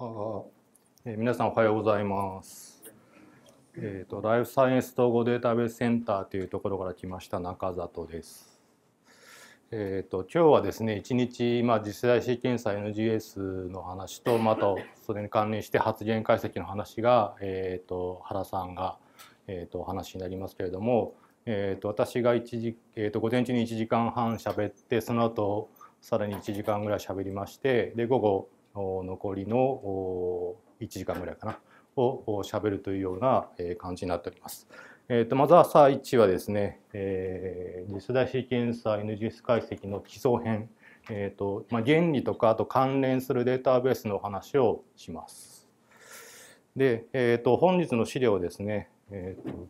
ああ、えー、皆さんおはようございます。えっ、ー、とライフサイエンス統合データベースセンターというところから来ました中里です。えっ、ー、と今日はですね一日まあ次世代シーケンサー NGS の話とまたそれに関連して発言解析の話がえっ、ー、と原さんがえっ、とお話になりますけれども。えー、と私が一時、えー、と午前中に一時間半喋ってその後さらに一時間ぐらい喋りましてで午後残りの1時間ぐらいかなを喋るというような感じになっております。えー、とまず朝1はですね、えー、次世代シーケンサー NGS 解析の基礎編、えーとまあ、原理とかあと関連するデータベースのお話をします。で、えー、と本日の資料ですね、えーと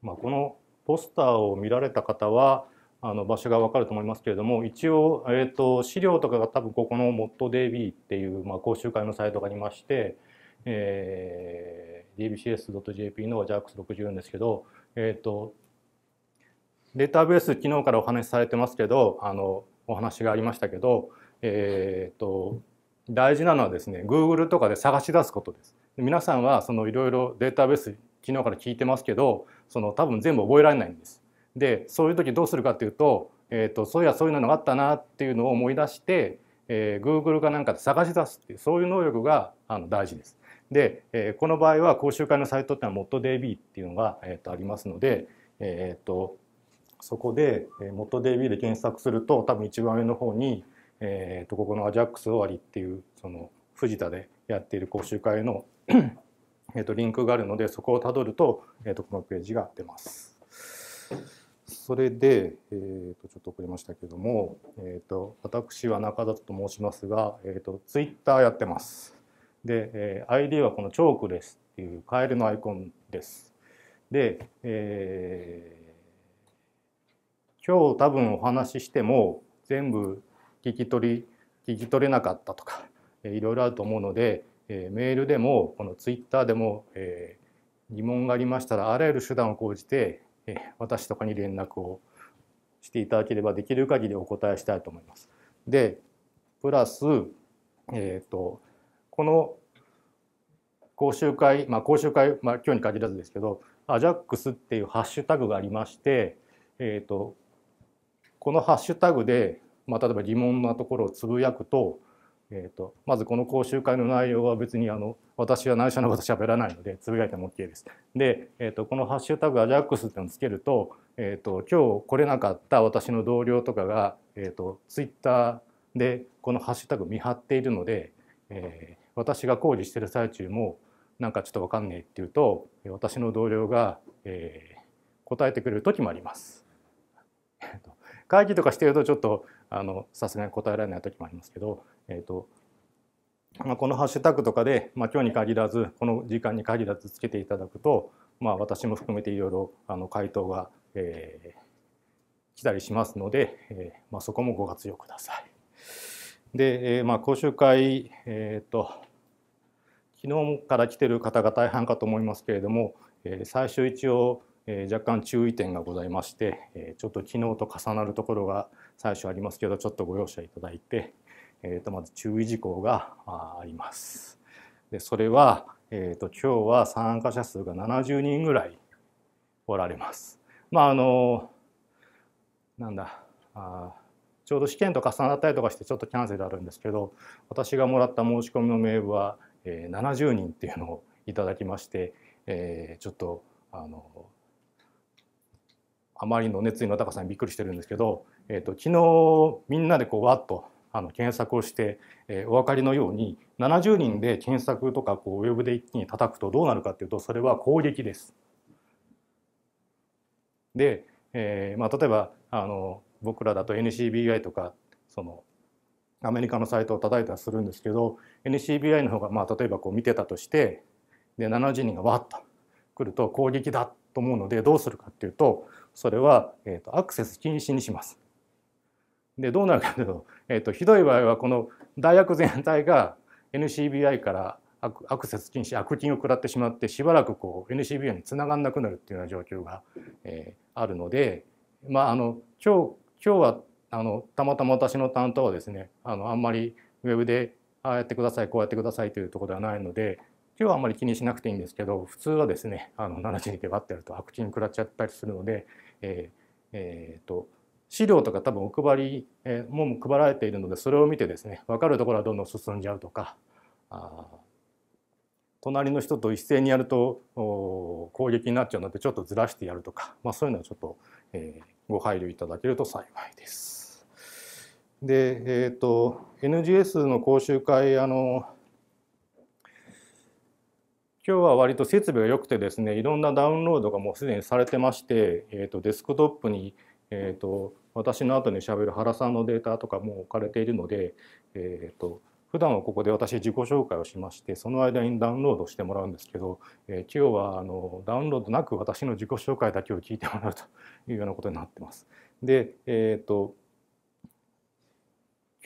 まあ、このポスターを見られた方は、あの場所がわかると思いますけれども一応、えーと、資料とかが多分ここの ModDB っていう、まあ、講習会のサイトがありまして、えー、dbcs.jp の JAX64 ですけど、えーと、データベース昨日からお話しされてますけどあのお話がありましたけど、えーと、と大事なのはですね Google とかで探し出すことです。皆さんはいろいろデータベース昨日から聞いてますけどその多分全部覚えられないんです。でそういう時どうするかっていうと,、えーと、そういやそういうのがあったなっていうのを思い出して、えー、Google かなんかで探し出すっていうそういう能力があの大事です。で、えー、この場合は講習会のサイトっていうのは MotDB っていうのが、えーと、ありますので、えーと、そこで、えー、MotDB で検索すると多分一番上の方に、えー、とここの AJAX 終わりっていうその藤田でやっている講習会のえーとリンクがあるのでそこをたどると,、えー、とこのページが出ます。それで、えー、とちょっと遅れましたけども、えーと、私は中里と申しますが、えーと、とツイッターやってます。で、えー、ID はこのチョークですっていうカエルのアイコンです。で、えー、今日多分お話ししても全部聞き取り聞き取れなかったとか、えー、いろいろあると思うので、えー、メールでもこのツイッターでも、えー、疑問がありましたらあらゆる手段を講じて私とかに連絡をしていただければできる限りお答えしたいと思います。でプラス、えーと、この講習会、まあ、講習会、まあ、今日に限らずですけど AJAX っていうハッシュタグがありまして、えーとこのハッシュタグで、まあ、例えば疑問なところをつぶやくとえーと、まずこの講習会の内容は別にあの私は内緒のこと喋らないのでつぶやいても OK です。で、えーと、この「ハッシュタグアジャックス」っていうのをつけると,、えーと、今日来れなかった私の同僚とかが、えー、とツイッターでこの「ハッシュタグ」見張っているので、えー、私が工事してる最中もなんかちょっと分かんねえって言うと私の同僚が、えー、答えてくれる時もあります。会議とかしてるとちょっとさすがに答えられない時もありますけどえっ、と、まあ、このハッシュタグとかで、まあ、今日に限らず、この時間に限らずつけていただくと、まあ、私も含めていろいろあの回答が、えー、来たりしますので、えーまあ、そこもご活用ください。で、えーまあ、講習会、えーと、昨日から来てる方が大半かと思いますけれども、えー、最初一応、え若干注意点がございまして、えちょっと昨日と重なるところが最初ありますけどちょっとご容赦いただいて。えー、とまず注意事項があります。でそれは、えーと、今日は参加者数が70人ぐらいおられます。まああのなんだあちょうど試験と重なったりとかしてちょっとキャンセルあるんですけど私がもらった申し込みの名簿は、えー、70人っていうのをいただきまして、えー、ちょっとあのあまりの熱意の高さにびっくりしてるんですけど、えーと昨日みんなでこうわっとあの検索をして、えー、お分かりのように70人で検索とかこうウェブで一気に叩くとどうなるかっていうとそれは攻撃です。で、えーまあ、例えばあの僕らだと NCBI とかそのアメリカのサイトを叩いたりするんですけど NCBI の方がまあ例えばこう見てたとしてで70人がわっと来ると攻撃だと思うのでどうするかっていうとそれは、えーと、とアクセス禁止にします。でどうなるかというと, えーと、ひどい場合はこの大学全体が NCBI からアクセス禁止悪菌を食らってしまってしばらくこう NCBI につながんなくなるっていうような状況が、えー、あるのでまああの今日今日はあのたまたま私の担当はですねあのあんまりウェブでああやってくださいこうやってくださいというところではないので今日はあんまり気にしなくていいんですけど普通はですねあの7時に出張ってやると悪菌食らっちゃったりするので、えーえーと資料とか多分お配り、えー、も配られているのでそれを見てですね分かるところはどんどん進んじゃうとかあ隣の人と一斉にやると攻撃になっちゃうのでちょっとずらしてやるとか、まあ、そういうのはちょっと、えー、ご配慮いただけると幸いです。で、えーと、NGS の講習会あの今日は割と設備が良くてですねいろんなダウンロードがもうすでにされてまして、えーとデスクトップにえーと、私の後にしゃべる原さんのデータとかも置かれているので、えーと、普段はここで私自己紹介をしましてその間にダウンロードしてもらうんですけど、えー、今日はあのダウンロードなく私の自己紹介だけを聞いてもらうと いうようなことになってます。で、えーと、と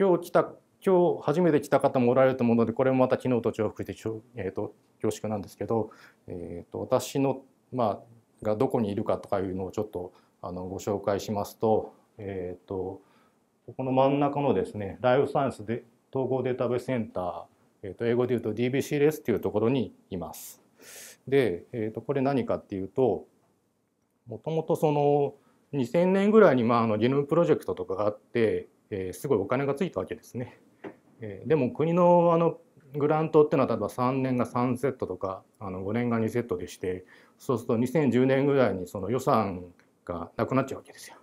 今日来た今日初めて来た方もおられると思うのでこれもまた昨日と重複して、えー、と恐縮なんですけど、えー、と私の、まあ、がどこにいるかとかいうのをちょっとあのご紹介しますと,、えーと、ここの真ん中のですねライフサイエンスで統合データベースセンター、えーと、英語で言うと DBCLS というところにいます。で、えーと、とこれ何かっていうともともとその2000年ぐらいにまああのゲノムプロジェクトとかがあって、えー、すごいお金がついたわけですね。えー、でも国のあのグラントっていうのは例えば3年が3セットとかあの5年が2セットでしてそうすると2010年ぐらいにその予算がなくなっちゃうわけですよ。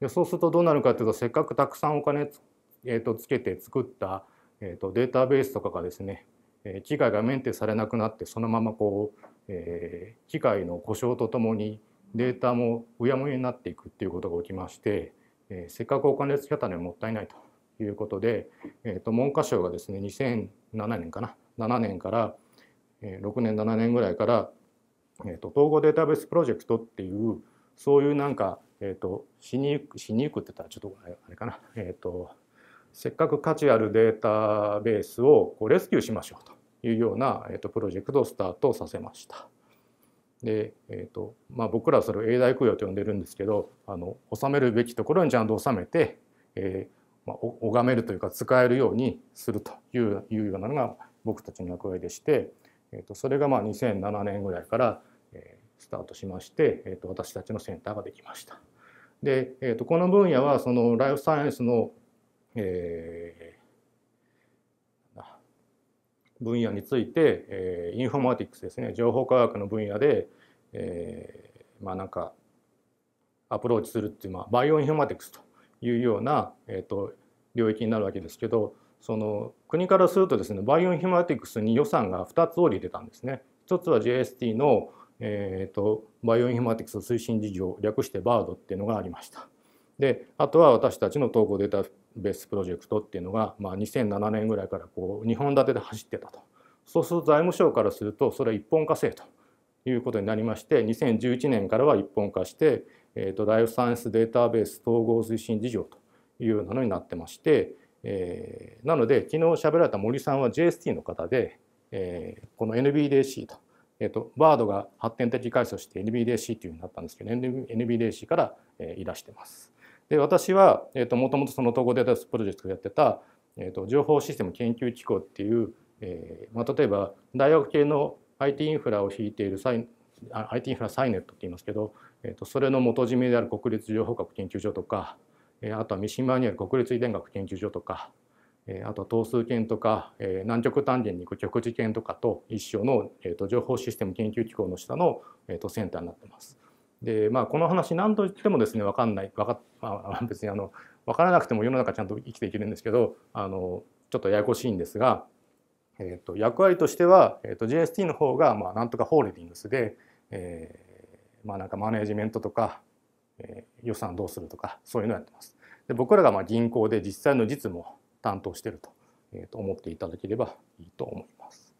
でそうするとどうなるかっていうとせっかくたくさんお金つ,、えーと、つけて作った、えーと、データベースとかがですね、えー、機械がメンテされなくなってそのままこう、えー、機械の故障とともにデータもうやむやになっていくっていうことが起きまして、えー、せっかくお金つけたのにもったいないということで、えーと、文科省がですね2007年かな7年から、え6年7年ぐらいから、えー、と統合データベースプロジェクトっていうそういうなんか、えーと、死に行く死にゆくって言ったらちょっとあれかな、えーと、せっかく価値あるデータベースをこうレスキューしましょうというような、えーと、プロジェクトをスタートさせました。で、えーとまあ、僕らはそれを永代供養と呼んでるんですけどあの収めるべきところにちゃんと収めて、えーまあ、拝めるというか使えるようにするといういうようなのが僕たちの役割でして、えー、とそれがまあ2007年ぐらいからスタートしまして、えー、と私たちのセンターができました。で、えー、とこの分野はそのライフサイエンスの、えー、分野について、えー、インフォマティクスですね情報科学の分野で、えー、まあなんかアプローチするっていう、まあ、バイオインフォマティクスというような、えー、と領域になるわけですけどその国からするとですねバイオインフォマティクスに予算が2つ折入れたんですね。一つは JST のえーと、バイオインフォマティクス推進事業略して BARD っていうのがありました。であとは私たちの統合データベースプロジェクトっていうのが、まあ、2007年ぐらいからこう2本立てで走ってたとそうすると財務省からするとそれは一本化せということになりまして2011年からは一本化して、えーと、とライフサイエンスデータベース統合推進事業というようなのになってまして、えー、なので昨日喋られた森さんは JST の方で、えー、この NBDC とえっと、バードが発展的解数して NBDC というふうになったんですけど NBDC から、えー、いらしてます。で私は、えっと、もともとその統合データベースプロジェクトをやってた、えっと、情報システム研究機構っていう、えーまあ、例えば大学系の IT インフラを引いているサイ IT インフラサイネットって言いますけど、えっと、それの元締めである国立情報学研究所とか、えー、あとは三島にある国立遺伝学研究所とかあと等数研とか南極単元に行く極地研とかと一緒の情報システム研究機構の下のセンターになってます。でまあこの話何と言ってもですね分かんない分か、まあ、別にあの分からなくても世の中ちゃんと生きていけるんですけどあのちょっとややこしいんですが、えー、と役割としては、えー、と JST の方がまあなんとかホールディングスで、えー、まあなんかマネジメントとか、えー、予算どうするとかそういうのをやってます。で僕らがまあ銀行で実際の実務を担当してると,、えー、と思っていただければいいと思います。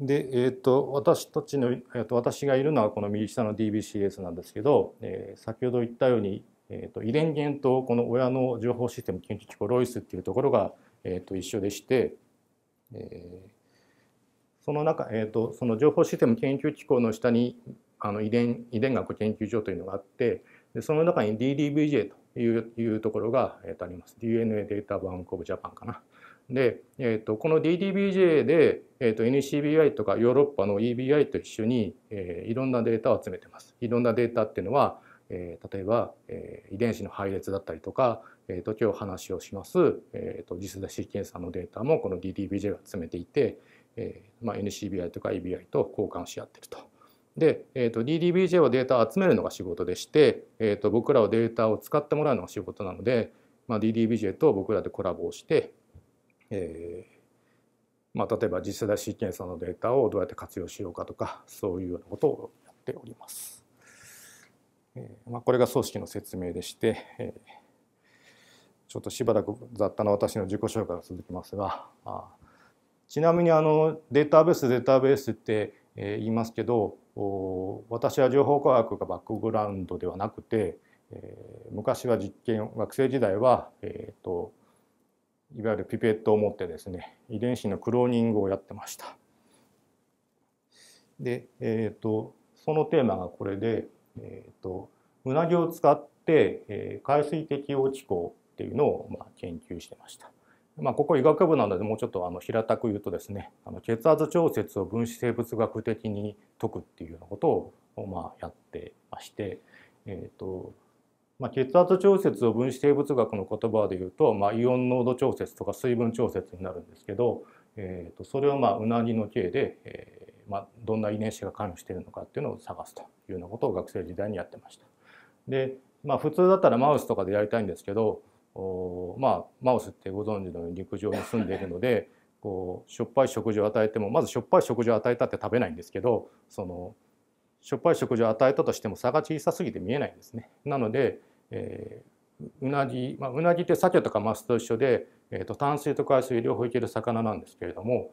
で、えーと、私たちの、えーと、私がいるのはこの右下の DBCS なんですけど、えー、先ほど言ったように、えーと、と遺伝源とこの親の情報システム研究機構ロイスっていうところが、えー、と一緒でして、えー、その中、えー、とその情報システム研究機構の下にあの遺伝遺伝学研究所というのがあってでその中に DDBJ というところが、えとあります。DNA データバンクオブジャパンかな。で、えー、とこの DDBJ で、えー、と NCBI とかヨーロッパの EBI と一緒に、えー、いろんなデータを集めてます。いろんなデータっていうのは、えー、例えば、えー、遺伝子の配列だったりとか、えー、と今日話をします、えー、と次世代シーケンサーのデータもこの DDBJ が集めていて、えーまあ、NCBI とか EBI と交換し合ってるとで、えーと、DDBJ はデータを集めるのが仕事でして、えーと、僕らはデータを使ってもらうのが仕事なので、まあ、DDBJ と僕らでコラボをして、えーまあ、例えば次世代シーケンサーのデータをどうやって活用しようかとかそういうようなことをやっております。えまあ、これが組織の説明でして、えー、ちょっとしばらく雑多な私の自己紹介が続きますがあちなみにあのデータベースデータベースって言いますけど私は情報科学がバックグラウンドではなくて昔は実験学生時代は、えーと、いわゆるピペットを持ってですね遺伝子のクローニングをやってました。で、えーと、そのテーマがこれで、えーと、とを使って、えー、海水適応気候っていうのを、まあ、研究してました。まあ、ここ医学部なのでもうちょっとあの平たく言うとですねあの血圧調節を分子生物学的に解くっていうようなことをまあやってまして、えーとまあ、血圧調節を分子生物学の言葉で言うと、まあ、イオン濃度調節とか水分調節になるんですけど、えー、とそれをまあうなぎの形で、えーまあ、どんな遺伝子が関与しているのかっていうのを探すというようなことを学生時代にやってました。でまあ、普通だったらマウスとかでやりたいんですけどまあ、マウスってご存知のように陸上に住んでいるので こうしょっぱい食事を与えてもまずしょっぱい食事を与えたって食べないんですけどそのしょっぱい食事を与えたとしても差が小さすぎて見えないんですね。なので、えー、うなぎ、まあ、うなぎって鮭とかマスと一緒で、えーと、淡水と海水両方いける魚なんですけれども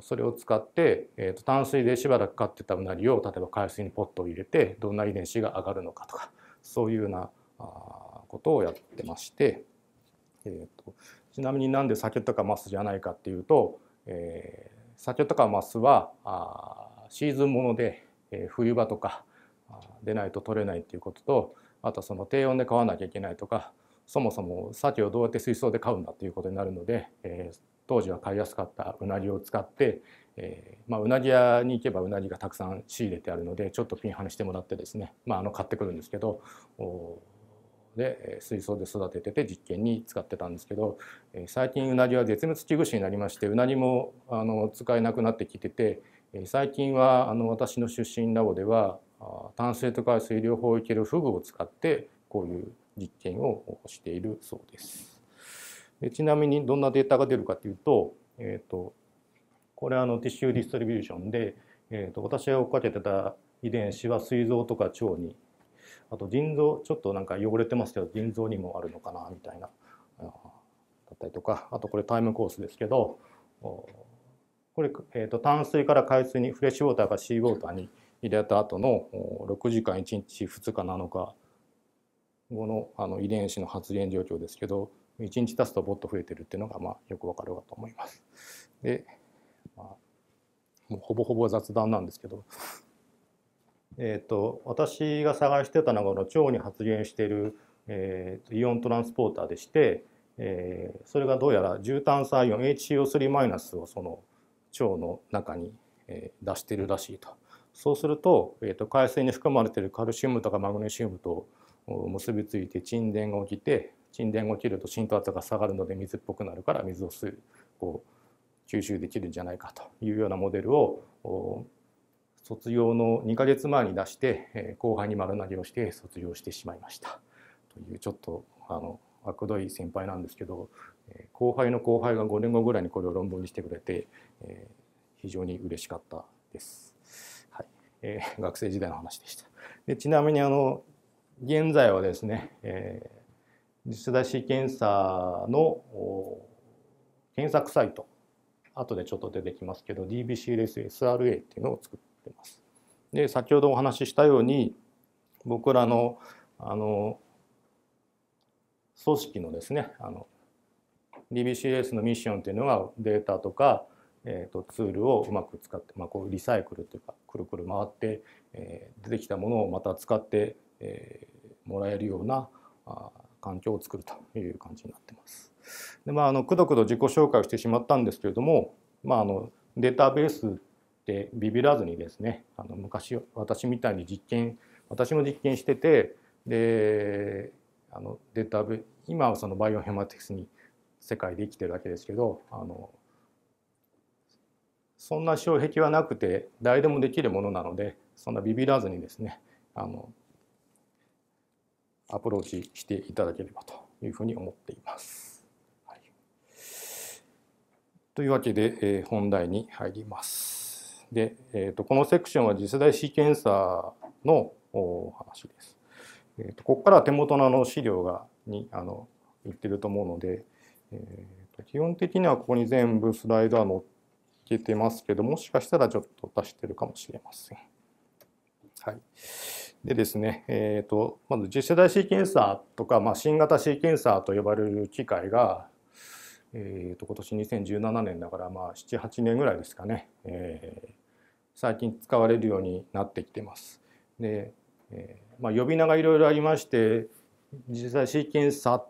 それを使って、えーと、と淡水でしばらく飼ってたうなぎを例えば海水にポットを入れてどんな遺伝子が上がるのかとかそういうようなあことをやってまして、えーと、ちなみになんで酒とかマスじゃないかっていうと、えー、酒とかマスはあシーズンもので、えー、冬場とか出ないと取れないっていうこととあとその低温で買わなきゃいけないとかそもそも鮭をどうやって水槽で飼うんだということになるので、えー、当時は買いやすかったうなぎを使って、えーまあ、うなぎ屋に行けばうなぎがたくさん仕入れてあるのでちょっとピンハネしてもらってですね、まあ、あの買ってくるんですけどおで水槽で育ててて実験に使ってたんですけど最近うなぎは絶滅危惧種になりましてうなぎもあの使えなくなってきてて最近はあの私の出身ラボでは淡水と海水両方いけるフグを使ってこういう実験をしているそうです。でちなみにどんなデータが出るかというと,、えーと、これはあのティッシュディストリビューションで、えーと、と私が追っかけてた遺伝子は膵臓とか腸にあと腎臓ちょっとなんか汚れてますけど腎臓にもあるのかなみたいなだったりとかあとこれタイムコースですけどこれ、えー、と淡水から海水にフレッシュウォーターからシーウォーターに入れた後の6時間1日2日7日後のあの遺伝子の発現状況ですけど1日経つとボッと増えてるっていうのがまあよくわかるかと思います。で、まあ、もうほぼほぼ雑談なんですけどえーと、私が探してたのが腸に発現している、えー、イオントランスポーターでして、えー、それがどうやら重炭酸イオン HCO3- をその腸の中に、えー、出してるらしいとそうすると,、えーと、海水に含まれてるカルシウムとかマグネシウムと結びついて沈殿が起きて沈殿が起きると浸透圧が下がるので水っぽくなるから水を吸うこう吸収できるんじゃないかというようなモデルを卒業の2ヶ月前に出して、え後輩に丸投げをして卒業してしまいましたというちょっとあの悪どい先輩なんですけど、え後輩の後輩が5年後ぐらいにこれを論文にしてくれて、え非常に嬉しかったです。はいえ学生時代の話でした。でちなみにあの現在はですね、えー、次世代の検索サイト後でちょっと出てきますけど DBCLSSRA っていうのを作ってってます。で先ほどお話ししたように僕らのあの組織のですねあの DBCS のミッションっていうのがデータとか、えーと、ツールをうまく使って、まあ、こうリサイクルというかくるくる回って、えー、出てきたものをまた使って、えー、もらえるようなあ環境を作るという感じになってます。でまあ、あのくどくど自己紹介をしてしまったんですけれども、まあ、あのデータベースってビビらずにですねあの昔私みたいに実験私も実験しててであのデータベ今はそのバイオヘマティクスに世界で生きてるだけですけどあのそんな障壁はなくて誰でもできるものなのでそんなビビらずにですねあのアプローチしていただければというふうに思っています。はい、というわけで、えー、本題に入ります。で、えーと、このセクションは次世代シーケンサーの話です。えーと、ここから手元のあの資料がにあの言ってると思うので、えーと、基本的にはここに全部スライドは載っけてますけどもしかしたらちょっと足してるかもしれません。はい、でですね、えー、とまず次世代シーケンサーとか、まあ、新型シーケンサーと呼ばれる機械が、えー、と今年2017年だから、まあ、78年ぐらいですかね、えー最近使われるようになってきてます。で、えー、まあ、呼び名がいろいろありまして実際シーケンサっ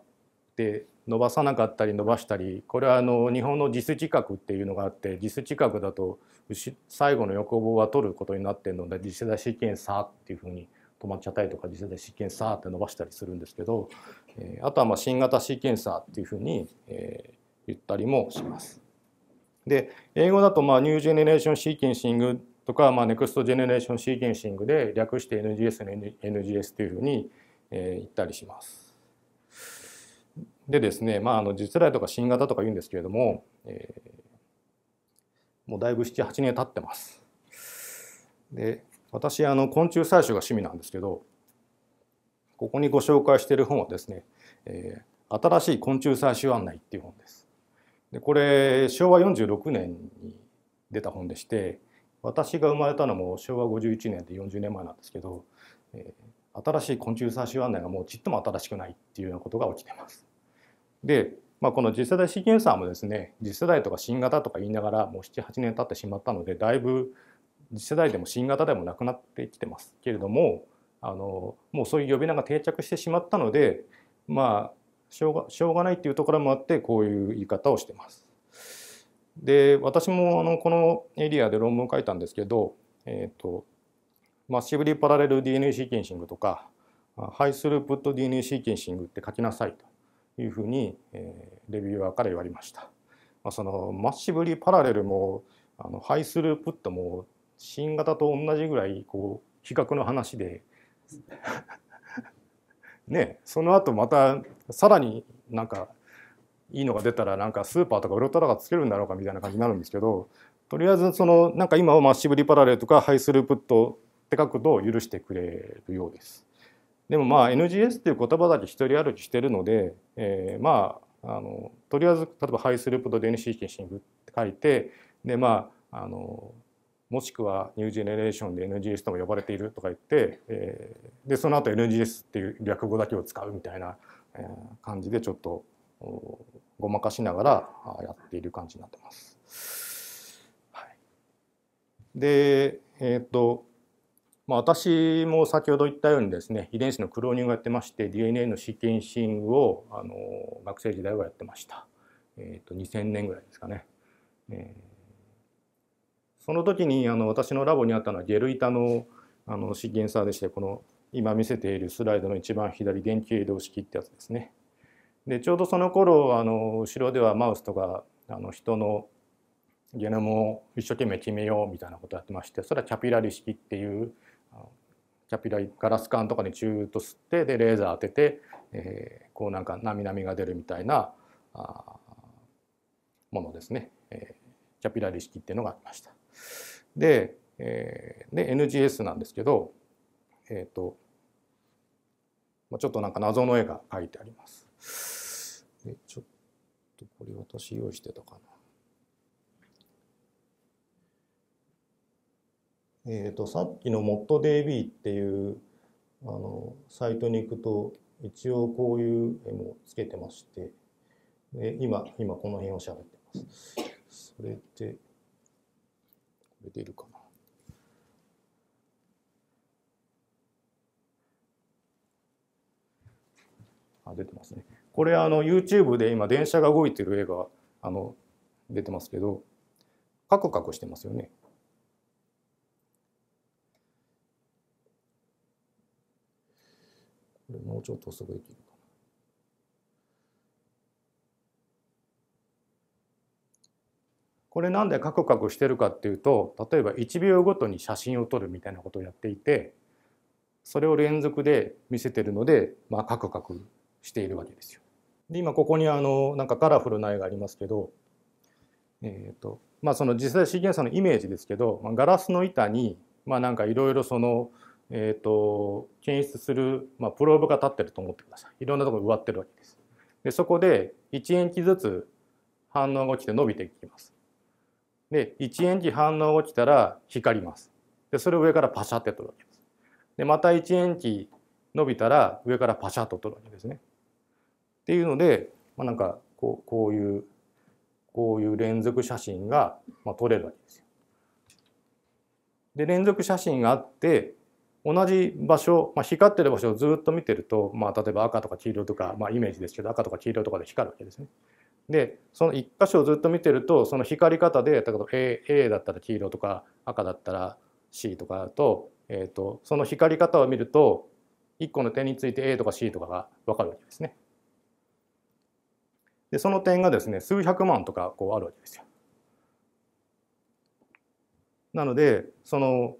て伸ばさなかったり伸ばしたりこれはあの日本の実 i 格っていうのがあって実 i 格だと最後の横棒は取ることになってるので次世代シーケンサーっていうふうに止まっちゃったりとか次世代シーケンサーって伸ばしたりするんですけど、えあとはまあ新型シーケンサーっていうふうに、え言ったりもします。で英語だとまあニュージェネレーションシーケンシングとか、まあ、ネクストジェネレーションシーケンシングで略して NGS の NGS というふうに、え言ったりします。でですね、まあ、あの実世とか新型とか言うんですけれども、えー、もうだいぶ78年経ってます。で私あの昆虫採取が趣味なんですけどここにご紹介している本はですね、えー、新しい昆虫採取案内っていう本です。でこれ昭和46年に出た本でして、私が生まれたのも昭和51年で40年前なんですけど、えー、新しい昆虫採集案内がもうちっとも新しくないっていうようなことが起きてます。で、まあ、この次世代シーケンサーもですね次世代とか新型とか言いながらもう78年経ってしまったのでだいぶ次世代でも新型でもなくなってきてますけれどもあのもうそういう呼び名が定着してしまったのでまあしょうがしょうがないっていうところもあってこういう言い方をしてます。で私もあのこのエリアで論文を書いたんですけど、えーと、マッシブリーパラレル DNA シーケンシングとかハイスループット DNA シーケンシングって書きなさいというふうに、えー、レビューアーから言われました。まあ、そのマッシブリーパラレルもあのハイスループットも新型と同じぐらいこう比較の話で ねその後またさらになんかいいのが出たらなんかスーパーとかウルトラがつけるんだろうかみたいな感じになるんですけどとりあえずそのなんか今はマッシブリパラレルとかハイスループットって書くと許してくれるようです。でもまあ NGS っていう言葉だけ一人歩きしてるので、えー、まああのとりあえず例えばハイスループットで N シーケンシングって書いてでまああのもしくはニュージェネレーションで NGS とも呼ばれているとか言って、えー、でその後 NGS っていう略語だけを使うみたいな感じでちょっとごまかしながらやっている感じになってます。はい、で、えっ、ー、と、まあ、私も先ほど言ったようにですね遺伝子のクローニングをやってまして DNA のシケンシングをあの学生時代はやってました、えーと、2000年ぐらいですかね、えー、その時にあの私のラボにあったのはゲル板のあのシーケンサーでしてこの今見せているスライドの一番左電気移動式ってやつですねでちょうどその頃あの後ろではマウスとかあの人のゲノムを一生懸命決めようみたいなことやってましてそれはキャピラリ式っていうキャピラリガラス管とかにチューッと吸ってでレーザー当てて、えー、こうなんかなみなみが出るみたいなあものですね、えー、キャピラリ式っていうのがありました。で,、えー、で NGS なんですけど、えーと、あ、ちょっとなんか謎の絵が描いてあります。ちょっとこれ私用意してたかな。えっ、ー、と、さっきの ModDB っていうあのサイトに行くと一応こういう絵もつけてまして、で今、今この辺を喋ってます。それで、これ出るかな。あ、出てますね。これあの YouTube で今電車が動いてる絵があの出てますけどカクカクしてますよね。これもうちょっと遅くできるかな。これなんでカクカクしてるかっていうと例えば1秒ごとに写真を撮るみたいなことをやっていてそれを連続で見せてるので、まあ、カクカクしているわけですよ。で今ここにあのなんかカラフルな絵がありますけど、えーとまあ、その実際シーケンサーのイメージですけど、まあ、ガラスの板に、まあ、なんかいろいろその、えーと、検出する、まあ、プローブが立ってると思ってくださいいろんなところ植わってるわけです。でそこで1塩基ずつ反応が起きて伸びていきます。で1塩基反応が起きたら光ります。でそれを上からパシャって取るわけです。でまた1塩基伸びたら上からパシャッと取るわけですね。っていうので、まあ、なんかこうこういうこういう連続写真が、まあ、撮れるわけですよ。で連続写真があって同じ場所、まあ、光ってる場所をずっと見てると、まあ、例えば赤とか黄色とか、まあ、イメージですけど赤とか黄色とかで光るわけですね。でその1箇所をずっと見てるとその光り方で例えば A, A だったら黄色とか赤だったら C とかだと,、えーと、とその光り方を見ると1個の点について A とか C とかが分かるわけですね。でその点がですね数百万とかこうあるわけですよ。なのでその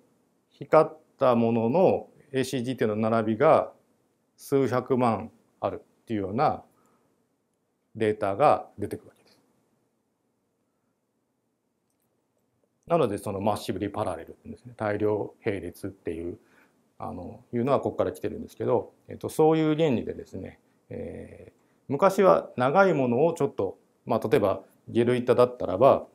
光ったものの ACG っていうの並びが数百万あるっていうようなデータが出てくるわけです。なのでそのマッシブリパラレルですね大量並列っていうあのいうのはここから来てるんですけど、えっと、そういう原理でですね、えー、昔は長いものをちょっと、まあ、例えばゲル板だったらば、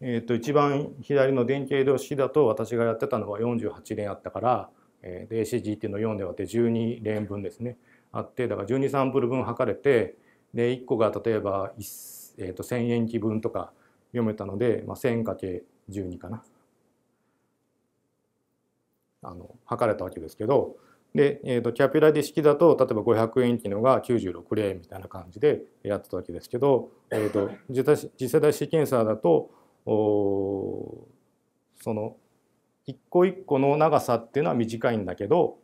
えー、と一番左の電気移動式だと私がやってたのは48連あったから、えー、ACG っていうのを4で割って12連分ですねあってだから12サンプル分測れてで1個が例えば、えー、と1000円気分とか読めたので、まあ、1000×12 かなあの測れたわけですけど。で、えーと、キャピラィ式だと例えば500円機能が96例みたいな感じでやってたわけですけど、えーと、次世代シーケンサーだとその一個一個の長さっていうのは短いんだけど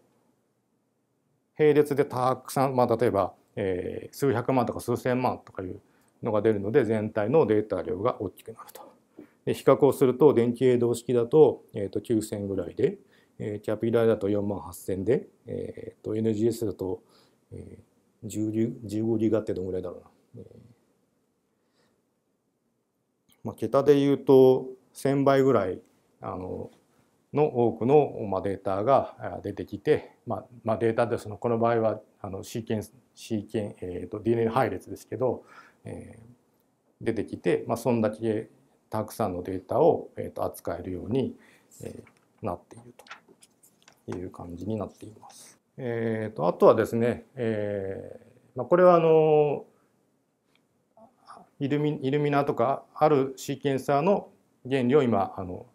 並列でたくさん、まあ、例えば、えー、数百万とか数千万とかいうのが出るので全体のデータ量が大きくなると。で比較をすると電気営動式だと,、えーと、と9000ぐらいで。えー、キャピラだと4万8000で、えー、と NGS だと、えー、10ギ15ギガってどのぐらいだろうな。えー、まあ、桁で言うと1000倍ぐらいあのの多くの、まあ、データが出てきて、まあまあ、データですのこの場合はあのシーケンスシーケン、えーと、DNA 配列ですけど、えー、出てきて、まあ、そんだけたくさんのデータを、えーと、と扱えるように、えー、なっていると。いう感じになっています。えーと、あとはですね、えーまあ、これはあのイルミイルミナーとかあるシーケンサーの原理を今あの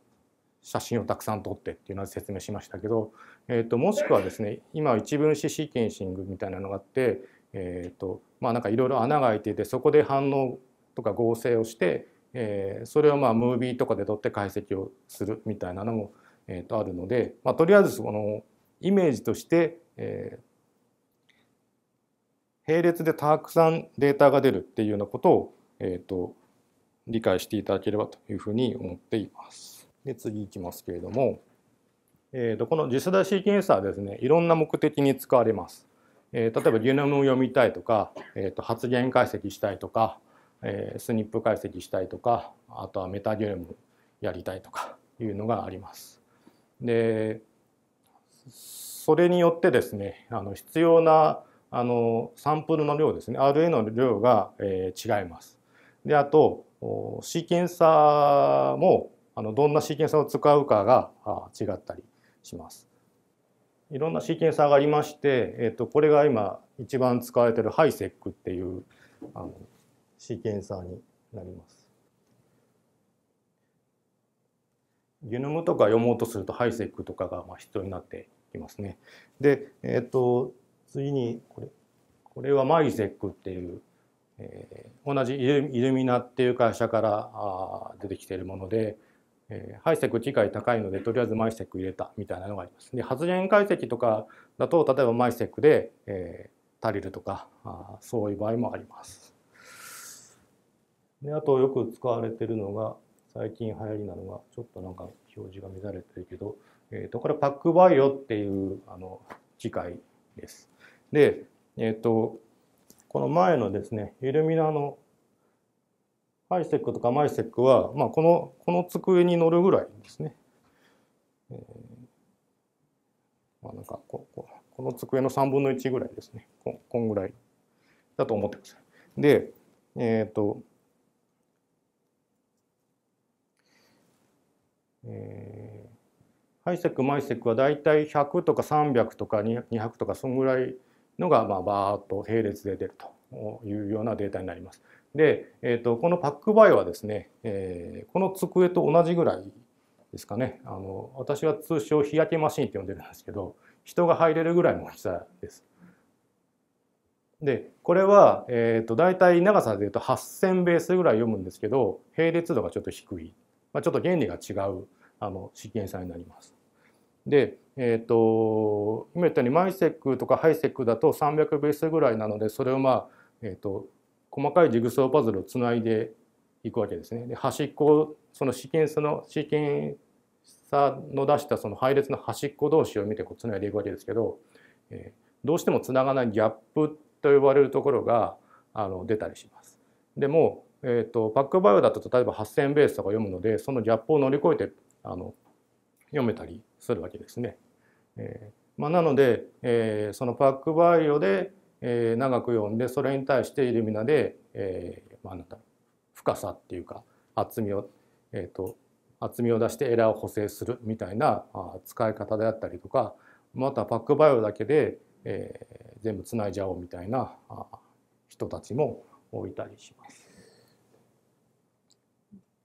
写真をたくさん撮ってっていうのは説明しましたけど、えーと、もしくはですね今一分子シーケンシングみたいなのがあって、えーとまあ、なんかいろいろ穴が開いていてそこで反応とか合成をして、えー、それをまあムービーとかで撮って解析をするみたいなのもえー、とあるので、まあ、とりあえずそのイメージとして、えー、並列でたくさんデータが出るっていうようなことを、えー、と理解していただければというふうに思っています。で次いきますけれども、えー、とこの次世代シーケンサーはですねいろんな目的に使われます。えー、例えばゲノムを読みたいとか、えー、と発言解析したいとか、えー、スニップ解析したいとかあとはメタゲノムやりたいとかいうのがあります。でそれによってですねあの必要なあのサンプルの量ですね RA の量が、えー、違います。であとシーケンサーもあのどんなシーケンサーを使うかが違ったりします。いろんなシーケンサーがありまして、えー、とこれが今一番使われているハイセックっていうあのシーケンサーになります。ゲノムとか読もうとするとハイセックとかがまあ必要になってきますね。で、えっ、ー、と、次にこれ、これはマイセックっていう、えー、同じイルミナっていう会社からあ出てきているもので、えー、ハイセック機械高いのでとりあえずマイセック入れたみたいなのがあります。で発言解析とかだと例えばマイセックで、えー、足りるとかあそういう場合もあります。であとよく使われてるのが最近流行りなのが、ちょっとなんか表示が乱れてるけど、えっ、ー、と、これパックバイオっていう、あの、機械です。で、えっ、ー、と、この前のですね、イルミナのハイセックとかマイセックは、まあ、この、この机に乗るぐらいですね。えー、まあ、なんかこ、ここの机の3分の1ぐらいですね。ここんぐらいだと思ってください。で、えっ、ー、と、えハイセクマイセクは大体100とか300とか200とかそのぐらいのがまあバーッと並列で出るというようなデータになります。で、えーと、このパックバイはですね、えー、この机と同じぐらいですかねあの私は通称日焼けマシンって呼んでるんですけど人が入れるぐらいの大きさです。でこれは、えーと、と大体長さでいうと8,000ベースぐらい読むんですけど並列度がちょっと低いまあ、ちょっと原理が違うあの試験差になります。で、えーと、今言ったようにマイセックとかハイセックだと300ベースぐらいなのでそれをまあ、えーと、細かいジグソーパズルをつないでいくわけですね。で端っこその試験数の試験差の出したその配列の端っこ同士を見てこうつないでいくわけですけど、えー、どうしてもつながないギャップと呼ばれるところがあの出たりします。でもえーと、パックバイオだと例えば8,000ベースとか読むのでそのギャップを乗り越えてあの読めたりするわけですね。えーまあ、なので、えー、そのパックバイオで、えー、長く読んでそれに対してイルミナで、えーまあ、なんだ深さっていうか厚みを、えーと、厚みを出してエラーを補正するみたいなあ使い方であったりとかまたパックバイオだけで、えー、全部つないじゃおうみたいなあ人たちもいたりします。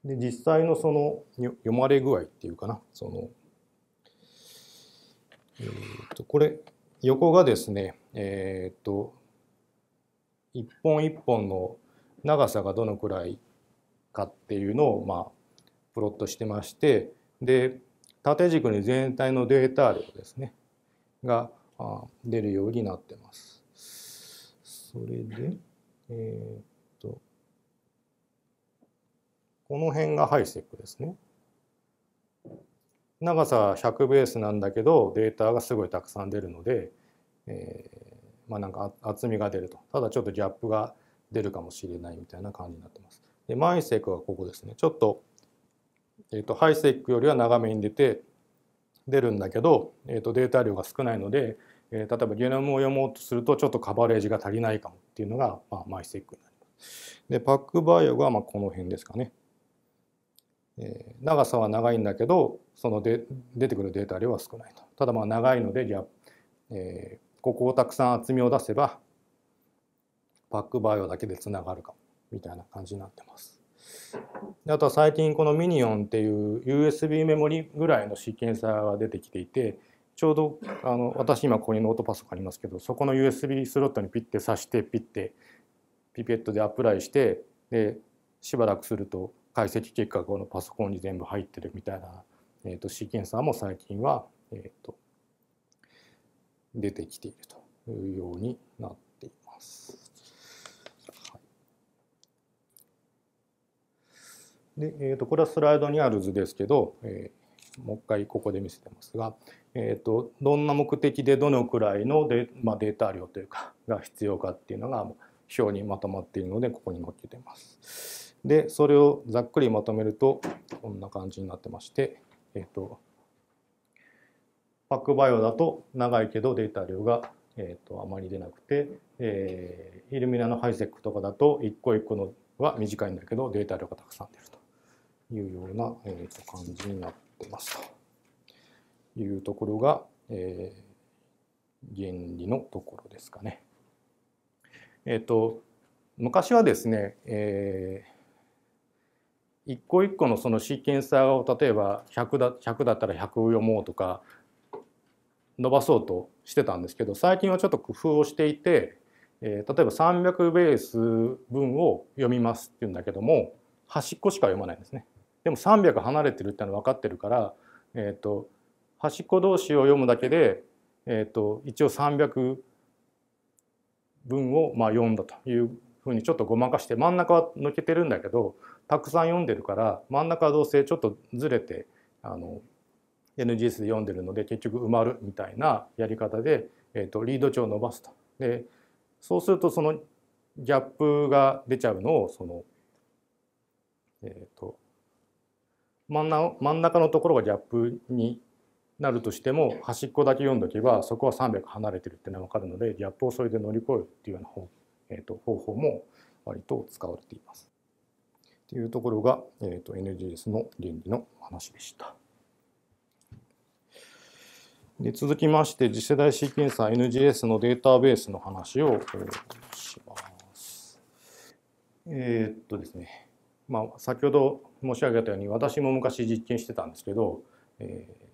で実際のその読まれ具合っていうかなその、えとこれ横がですねえっ、と一本一本の長さがどのくらいかっていうのをまあプロットしてましてで縦軸に全体のデータ量ですねが出るようになってます。それで、えーこの辺がハイセックですね。長さ100ベースなんだけどデータがすごいたくさん出るので、えー、まあなんか厚みが出るとただちょっとギャップが出るかもしれないみたいな感じになってます。でマイセックはここですねちょっと,、えーと、ハイセックよりは長めに出て出るんだけど、えーと、とデータ量が少ないので、えー、例えばゲノムを読もうとするとちょっとカバレージが足りないかもっていうのが、まあ、マイセックになります。でパックバイオがまあこの辺ですかね。え長さは長いんだけどそので出てくるデータ量は少ないとただまあ長いのでじゃッえー、ここをたくさん厚みを出せばバックバイオだけでつながるかみたいな感じになってます。であとは最近このミニオンっていう USB メモリぐらいのシーケンサーが出てきていてちょうどあの私今ここにノートパソコンありますけどそこの USB スロットにピッて挿してピッてピペットでアプライしてでしばらくすると解析結果がこのパソコンに全部入ってるみたいな、えーと、シーケンサーも最近は、えーと、出てきているというようになっています。で、えーと、これはスライドにある図ですけど、えー、もう一回ここで見せてますが、えー、とどんな目的でどのくらいのデ,、まあ、データ量というかが必要かっていうのが表にまとまっているのでここに載っけてます。で、それをざっくりまとめると、こんな感じになってまして、えっと、パックバイオだと長いけどデータ量が、えっと、あまり出なくて、えー、イルミナのハイセックとかだと一個一個のは短いんだけどデータ量がたくさん出るというような、えっと感じになってますというところが、えー、原理のところですかね。えっ、と昔はですね、えー、一個一個のそのシーケンサーを例えば100だ ,100 だったら100読もうとか伸ばそうとしてたんですけど最近はちょっと工夫をしていて、えー、例えば300ベース分を読みますっていうんだけども端っこしか読まないんですね。でも300離れてるってのは分かってるから、えーと、端っこ同士を読むだけで、えーと、と一応300分をまあ読んだというふうにちょっとごまかして真ん中は抜けてるんだけどたくさん読んでるから真ん中はどうせちょっとずれてあの NGS で読んでるので結局埋まるみたいなやり方で、えーと、リード値を伸ばすと。でそうするとそのギャップが出ちゃうのをその、えーと、真ん中真ん中のところがギャップになるとしても端っこだけ読んどけばそこは300離れてるってのは分かるのでギャップをそれで乗り越えるっていうような方,、えーと方法も割と使われています。というところが、えーと、NGS の原理の話でした。で続きまして次世代シーケンサー NGS のデータベースの話を、します。えー、っとですね、まあ、先ほど申し上げたように私も昔実験してたんですけど、えー、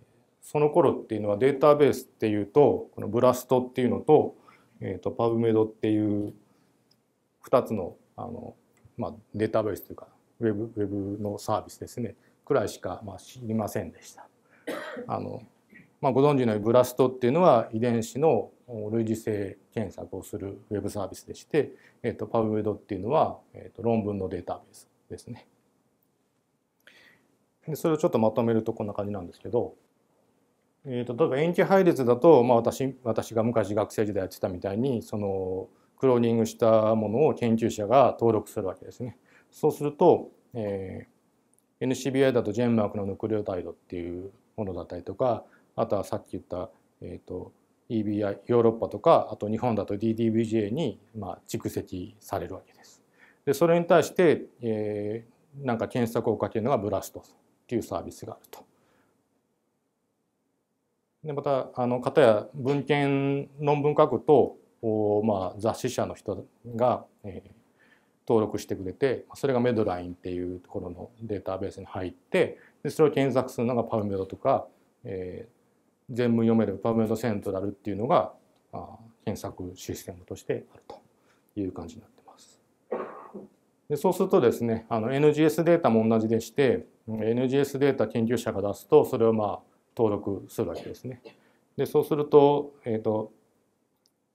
その頃っていうのはデータベースっていうとこのブラストっていうのと,、えーと、とパブメドっていう2つのあの、まあ、データベースというかウェブウェブのサービスですねくらいしかまあ知りませんでした。あのまあ、ご存知のようにブラストっていうのは遺伝子の類似性検索をするウェブサービスでして、えー、とパブウェドっていうのは、えー、と論文のデータベースですね。でそれをちょっとまとめるとこんな感じなんですけど、えー、と例えば延期配列だと、まあ私、私私が昔学生時代やってたみたいにそのクローニングしたものを研究者が登録するわけですね。そうすると、えー、NCBI だとジェンマークのヌクレオタイドっていうものだったりとかあとはさっき言った、えーと、EBI ヨーロッパとかあと日本だと DDBJ に、まあ、蓄積されるわけです。でそれに対して、えー、なんか検索をかけるのがブラストっていうサービスがあると。でまたあの方や文献論文書くとお、まあ、雑誌社の人が、えー、登録してくれてそれがメドラインっていうところのデータベースに入ってでそれを検索するのがパウメドとか、えー、全文読めるパウメドセントラルっていうのがあ検索システムとしてあるという感じになってます。でそうするとですねあの NGS データも同じでして NGS データ研究者が出すとそれをまあ登録するわけですね。でそうすると,、えーと、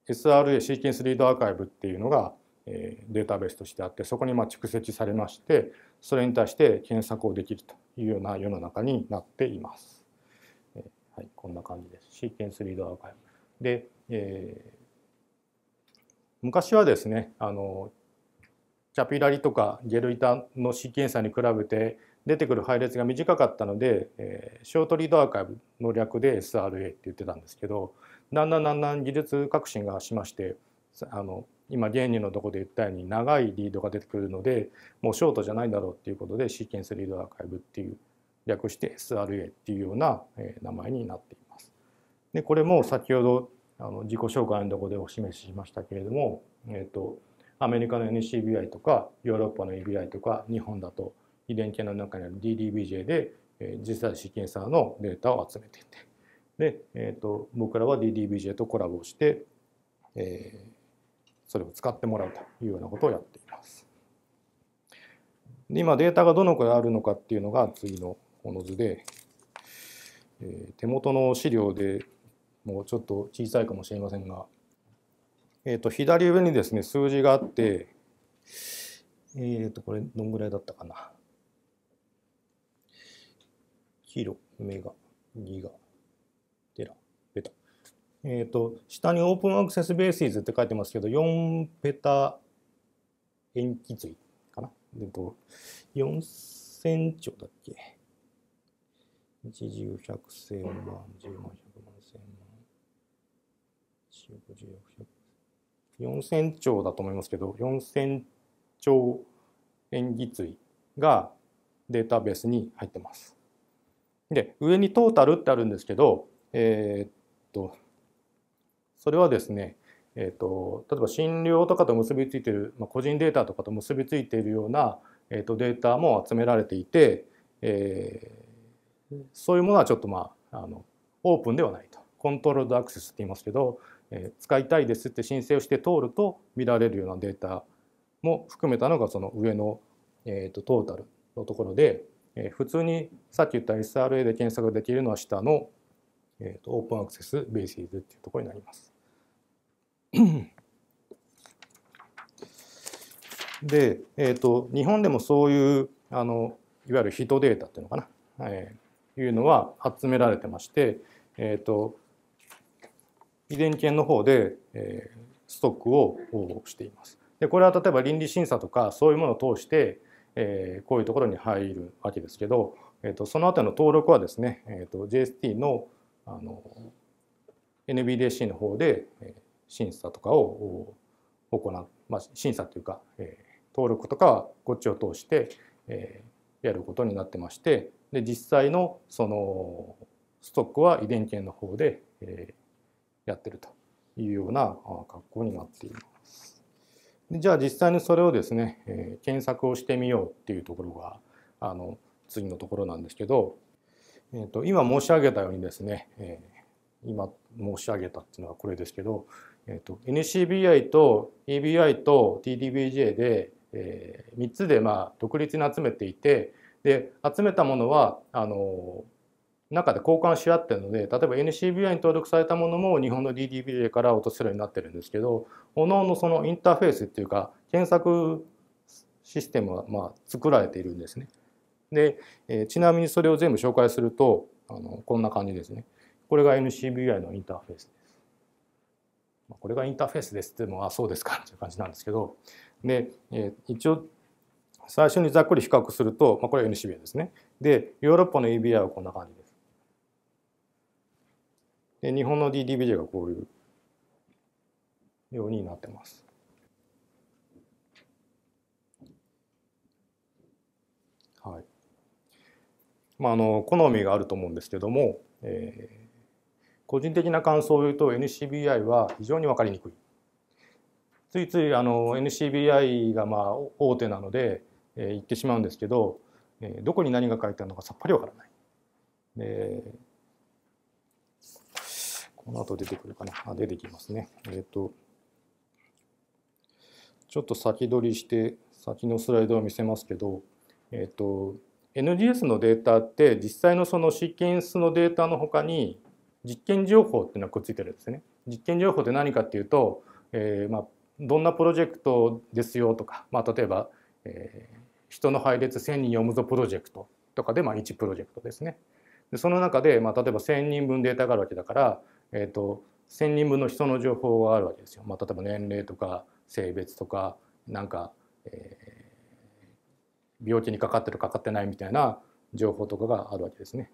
と SRA シーケンスリードアーカイブっていうのがデータベースとしてあってそこにま蓄積されましてそれに対して検索をできるというような世の中になっています。はい、こんな感じです。シーケンスリードアーカイブ。で、えー、昔はですねあのキャピラリとかゲルイタのシーケンサーに比べて出てくる配列が短かったので、えー、ショートリードアーカイブの略で SRA って言ってたんですけどだんだんだんだん技術革新がしましてあの今原理のとこで言ったように長いリードが出てくるのでもうショートじゃないだろうっていうことでシーケンスリードアーカイブっていう略して SRA っていうような名前になっています。でこれも先ほどあの自己紹介のとこでお示ししましたけれども、えーと、アメリカの NCBI とかヨーロッパの EBI とか日本だと遺伝系の中にある DDBJ で、え実際シーケンサーのデータを集めていてで、えーと、と僕らは DDBJ とコラボして、えー、それを使ってもらうというようなことをやっています。で今データがどのくらいあるのかっていうのが次のこの図で、えー、手元の資料でもうちょっと小さいかもしれませんが、えー、と左上にですね数字があって、えっ、ー、とこれどんぐらいだったかなキロメガギガえっ、ー、と、下にオープンアクセスベーシーズって書いてますけど、4ペタ塩基対かな。えっと、4千兆だっけ。一十百千万、十万、百万、千万。四十、百。四千兆だと思いますけど、四千兆塩基対がデータベースに入ってます。で、上にトータルってあるんですけど、えー、っと、それはですね、えーと、例えば診療とかと結びついている、まあ、個人データとかと結びついているような、えーと、データも集められていて、えー、そういうものはちょっとまああのオープンではないとコントロールドアクセスって言いますけど、えー、使いたいですって申請をして通ると見られるようなデータも含めたのがその上の、えーと、とトータルのところで、えー、普通にさっき言った SRA で検索できるのは下の、えー、とオープンアクセスベーシーズっていうところになります。で、えーと、日本でもそういうあのいわゆるヒトデータっていうのかな、えー、いうのは集められてまして、えーと、遺伝研の方で、えー、ストックをしています。でこれは例えば倫理審査とかそういうものを通して、えー、こういうところに入るわけですけど、えーと、とその後の登録はですね、えー、と JST のあの NBDC の方で、えー審査とかを行う、まあ、審査というか、えー、登録とかはこっちを通して、えー、やることになってましてで実際のそのストックは遺伝研の方で、えー、やってるというような格好になっています。じゃあ実際にそれをですね、えー、検索をしてみようっていうところがあの次のところなんですけど、えーと、と今申し上げたようにですね、えー、今申し上げたっていうのはこれですけど、えーと、NCBI と EBI と TDBJ で、えー、3つでまあ独立に集めていてで集めたものはあの中で交換し合ってるので例えば NCBI に登録されたものも日本の DDBJ から落とせるようになってるんですけど各々のそのインターフェースっていうか検索システムはまあ作られているんですね。で、えー、ちなみにそれを全部紹介するとあのこんな感じですね。これが NCBI のインターフェース。これがインターフェースですってもあそうですかっていう感じなんですけどで、え一応最初にざっくり比較すると、まあ、これは n c b i ですねでヨーロッパの EBI はこんな感じですで日本の DDBJ がこういうようになってますはいまあ、あの好みがあると思うんですけども、え個人的な感想を言うと NCBI は非常に分かりにくい。ついついあの NCBI がまあ大手なので、え言ってしまうんですけど、えどこに何が書いてあるのかさっぱりわからない。えこの後出てくるかなあ出てきますね。えっ、とちょっと先取りして先のスライドを見せますけど、えっ、と NGS のデータって実際のそのシーケンスのデータのほかに実験情報っていうのはくっついてるんですね。実験情報って何かっていうと、えー、まあ、どんなプロジェクトですよとか、まあ、例えば、えー、人の配列1,000人読むぞプロジェクトとかで、まあ、1プロジェクトですね。でその中で、まあ、例えば1,000人分データがあるわけだから、えーと、と1,000人分の人の情報があるわけですよ。まあ、例えば年齢とか性別とかなんか、えー、病気にかかってるかかってないみたいな情報とかがあるわけですね。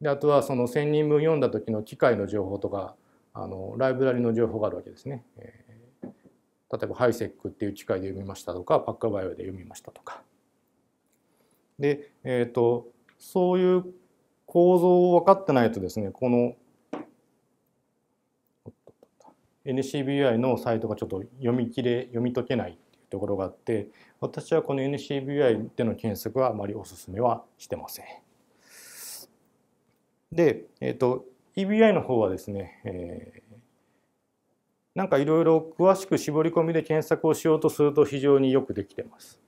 であとはその1,000人分読んだ時の機械の情報とかあのライブラリの情報があるわけですね。えー、例えばハイセックっていう機械で読みましたとかパッカバイオで読みましたとか。で、えーと、とそういう構造を分かってないとですねこの NCBI のサイトがちょっと読み切れ読み解けないっていうところがあって私はこの NCBI での検索はあまりおすすめはしてません。で、えっと、EBI の方はですね、えー、なんかいろいろ詳しく絞り込みで検索をしようとすると非常によくできてます。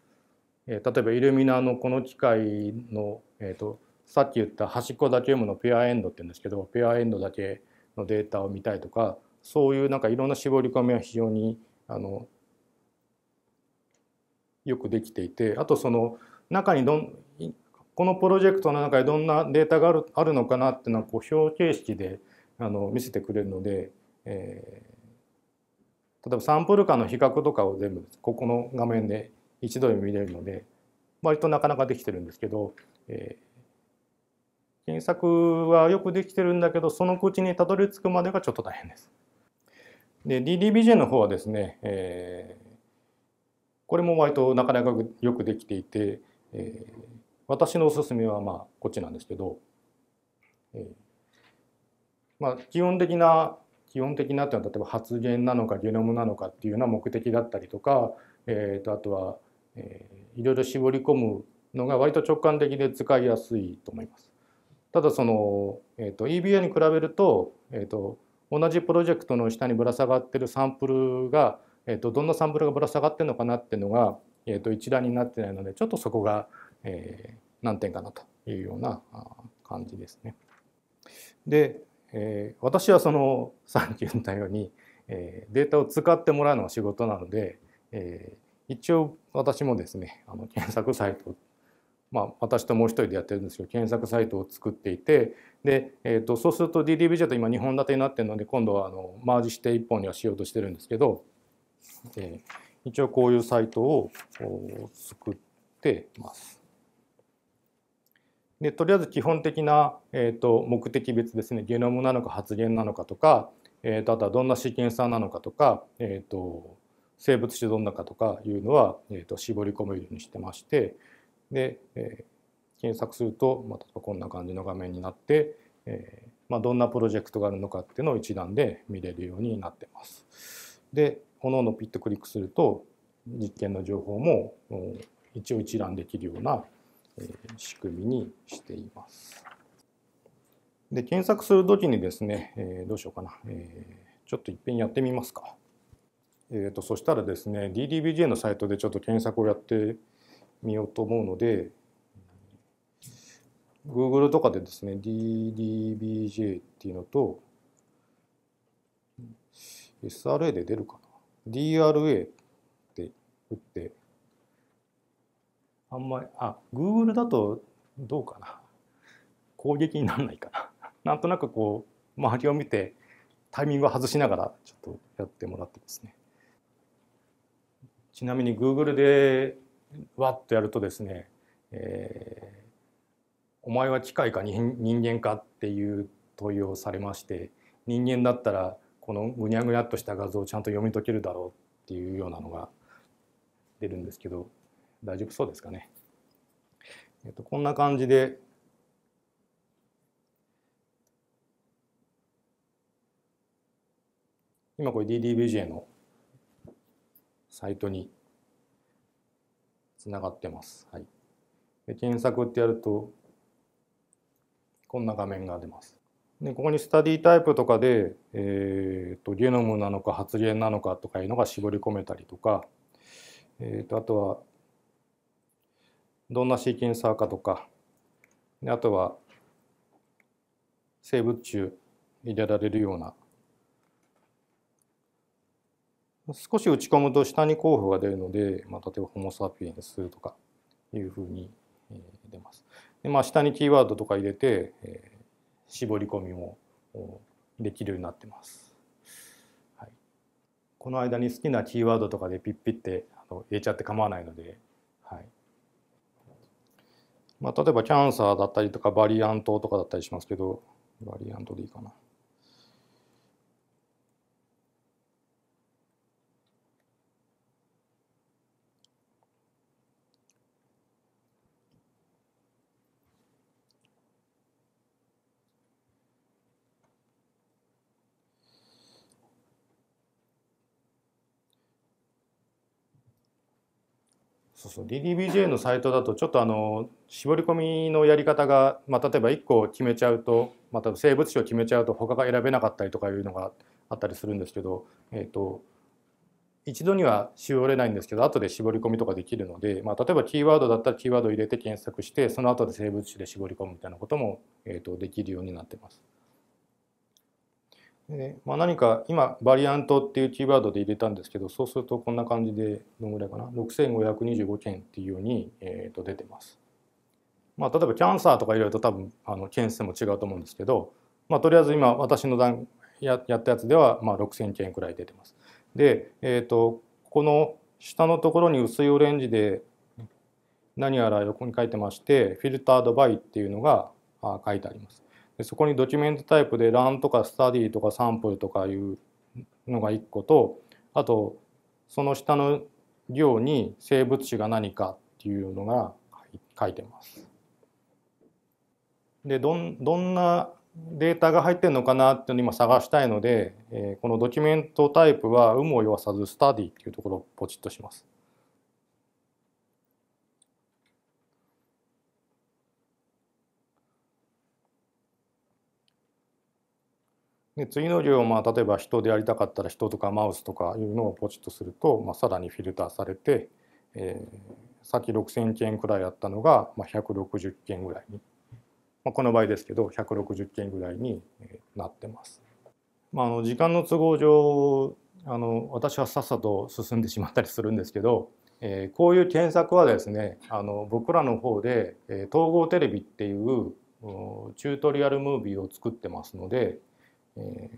えー、例えばイルミナのこの機械の、えーと、とさっき言った端っこだけ読むのペアエンドって言うんですけどペアエンドだけのデータを見たいとかそういうなんかいろんな絞り込みは非常にあのよくできていてあとその中にどんこのプロジェクトの中でどんなデータがあるあるのかなっていうのはこう表形式であの見せてくれるので、えー、例えばサンプル間の比較とかを全部ここの画面で一度で見れるので割となかなかできてるんですけど、えー、検索はよくできてるんだけどその口にたどり着くまでがちょっと大変です。で DDBJ の方はですね、えー、これも割となかなかよくできていて、えー私のおすすめはまあこっちなんですけど、えー、まあ、基本的な基本的なっていうのは例えば発言なのかゲノムなのかっていうような目的だったりとか、えー、とあとは、えー、いろいろ絞り込むのが割と直感的で使いやすいと思います。ただその、えーと、EBA に比べると,、えーと、同じプロジェクトの下にぶら下がってるサンプルが、えーと、とどんなサンプルがぶら下がってるのかなっていうのが、えー、と一覧になってないのでちょっとそこがえ難点かなというような感じですね。で、え私はその さっき言ったように、えデータを使ってもらうのが仕事なので、え一応私もですねあの検索サイトまあ、私ともう一人でやってるんですけど検索サイトを作っていてで、えー、とそうすると DDBJ と今2本立てになってるので今度はあのマージして1本にはしようとしてるんですけど、えー、一応こういうサイトを作ってます。でとりあえず基本的な、えーと、目的別ですねゲノムなのか発現なのかとか、えーと、あとはどんなシーケンサーなのかとか、えーと、生物種どんなかとかいうのは、えー、と絞り込むようにしてましてで、えー、検索すると、まあ、こんな感じの画面になって、えーまあ、どんなプロジェクトがあるのかっていうのを一覧で見れるようになってます。でおののピッとクリックすると実験の情報も一応一覧できるような仕組みにしています。で、検索するときにですね、えー、どうしようかな、えー、ちょっといっぺんやってみますか。えーと、とそしたらですね、DDBJ のサイトでちょっと検索をやってみようと思うので、Google とかでですね、DDBJ っていうのと、SRA で出るかな。DRA って打ってあんまり、あ、Google だとどうかな。攻撃にならないかな。なんとなくこう、周りを見て、タイミングを外しながら、ちょっとやってもらってますね。ちなみに Google で、わっとやるとですね、えー、お前は機械か人間かっていう問いをされまして、人間だったら、このぐにゃぐにゃっとした画像をちゃんと読み解けるだろうっていうようなのが出るんですけど大丈夫そうですかね。えっと、こんな感じで、今これ DDBJ のサイトにつながってます。はい、で検索ってやると、こんな画面が出ます。でここにスタディタイプとかで、えーと、ゲノムなのか発言なのかとかいうのが絞り込めたりとか、えーとあとはどんなシーケンサーかとかあとは生物中入れられるような少し打ち込むと下に候補が出るので、まあ、例えばホモ・サピエンスとかいうふうに出ます。でまあ、下にキーワードとか入れて、えー、絞り込みもできるようになってます。はい、この間に好きなキーワードとかでピッピッてあの入れちゃって構わないので、はい、まあ、例えばキャンサーだったりとかバリアントとかだったりしますけど、バリアントでいいかな。そうそう DDBJ のサイトだとちょっとあの絞り込みのやり方が、まあ、例えば1個決めちゃうとまた生物種を決めちゃうと他が選べなかったりとかいうのがあったりするんですけど、えーと、一度には絞れないんですけど後で絞り込みとかできるので、まあ、例えばキーワードだったらキーワードを入れて検索してその後で生物種で絞り込むみたいなことも、えーとできるようになってます。でまあ、何か今バリアントっていうキーワードで入れたんですけどそうするとこんな感じでどのぐらいかな6525件っていうように、えー、と出てます。まあ、例えばキャンサーとかいろいろと多分あの件数も違うと思うんですけど、まあ、とりあえず今私の段ややったやつではまあ6,000件くらい出てます。で、えーと、とこの下のところに薄いオレンジで何やら横に書いてましてフィルタードバイっていうのが書いてあります。でそこにドキュメントタイプで LAN とかスタディとかサンプルとかいうのが1個とあとその下の行に生物種が何かっていうのが書いてます。でどんどんなデータが入ってるのかなっていうのを今探したいので、えー、このドキュメントタイプは有無を言わさずスタディっていうところをポチッとします。で次の行をまあ例えば人でやりたかったら人とかマウスとかいうのをポチッとすると、まあ、さらにフィルターされて、えー、さっき6,000件くらいあったのが、まあ、160件ぐらいに、まあ、この場合ですけど160件ぐらいになってます。まあ、あの時間の都合上あの私はさっさと進んでしまったりするんですけど、えー、こういう検索はですねあの僕らの方で、えー、統合テレビっていうチュートリアルムービーを作ってますのでえ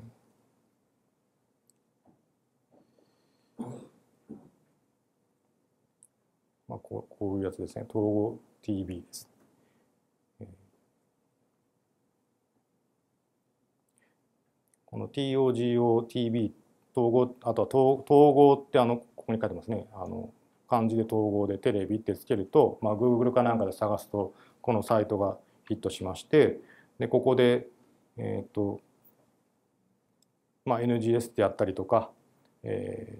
ー、まあこう、こういうやつですね。統合 TV です。この TOGOTB 統合あとは統合ってあのここに書いてますねあの漢字で統合でテレビってつけると、まあ、Google かなんかで探すとこのサイトがヒットしましてでここで、えーとまあ、NGS ってやったりとか、え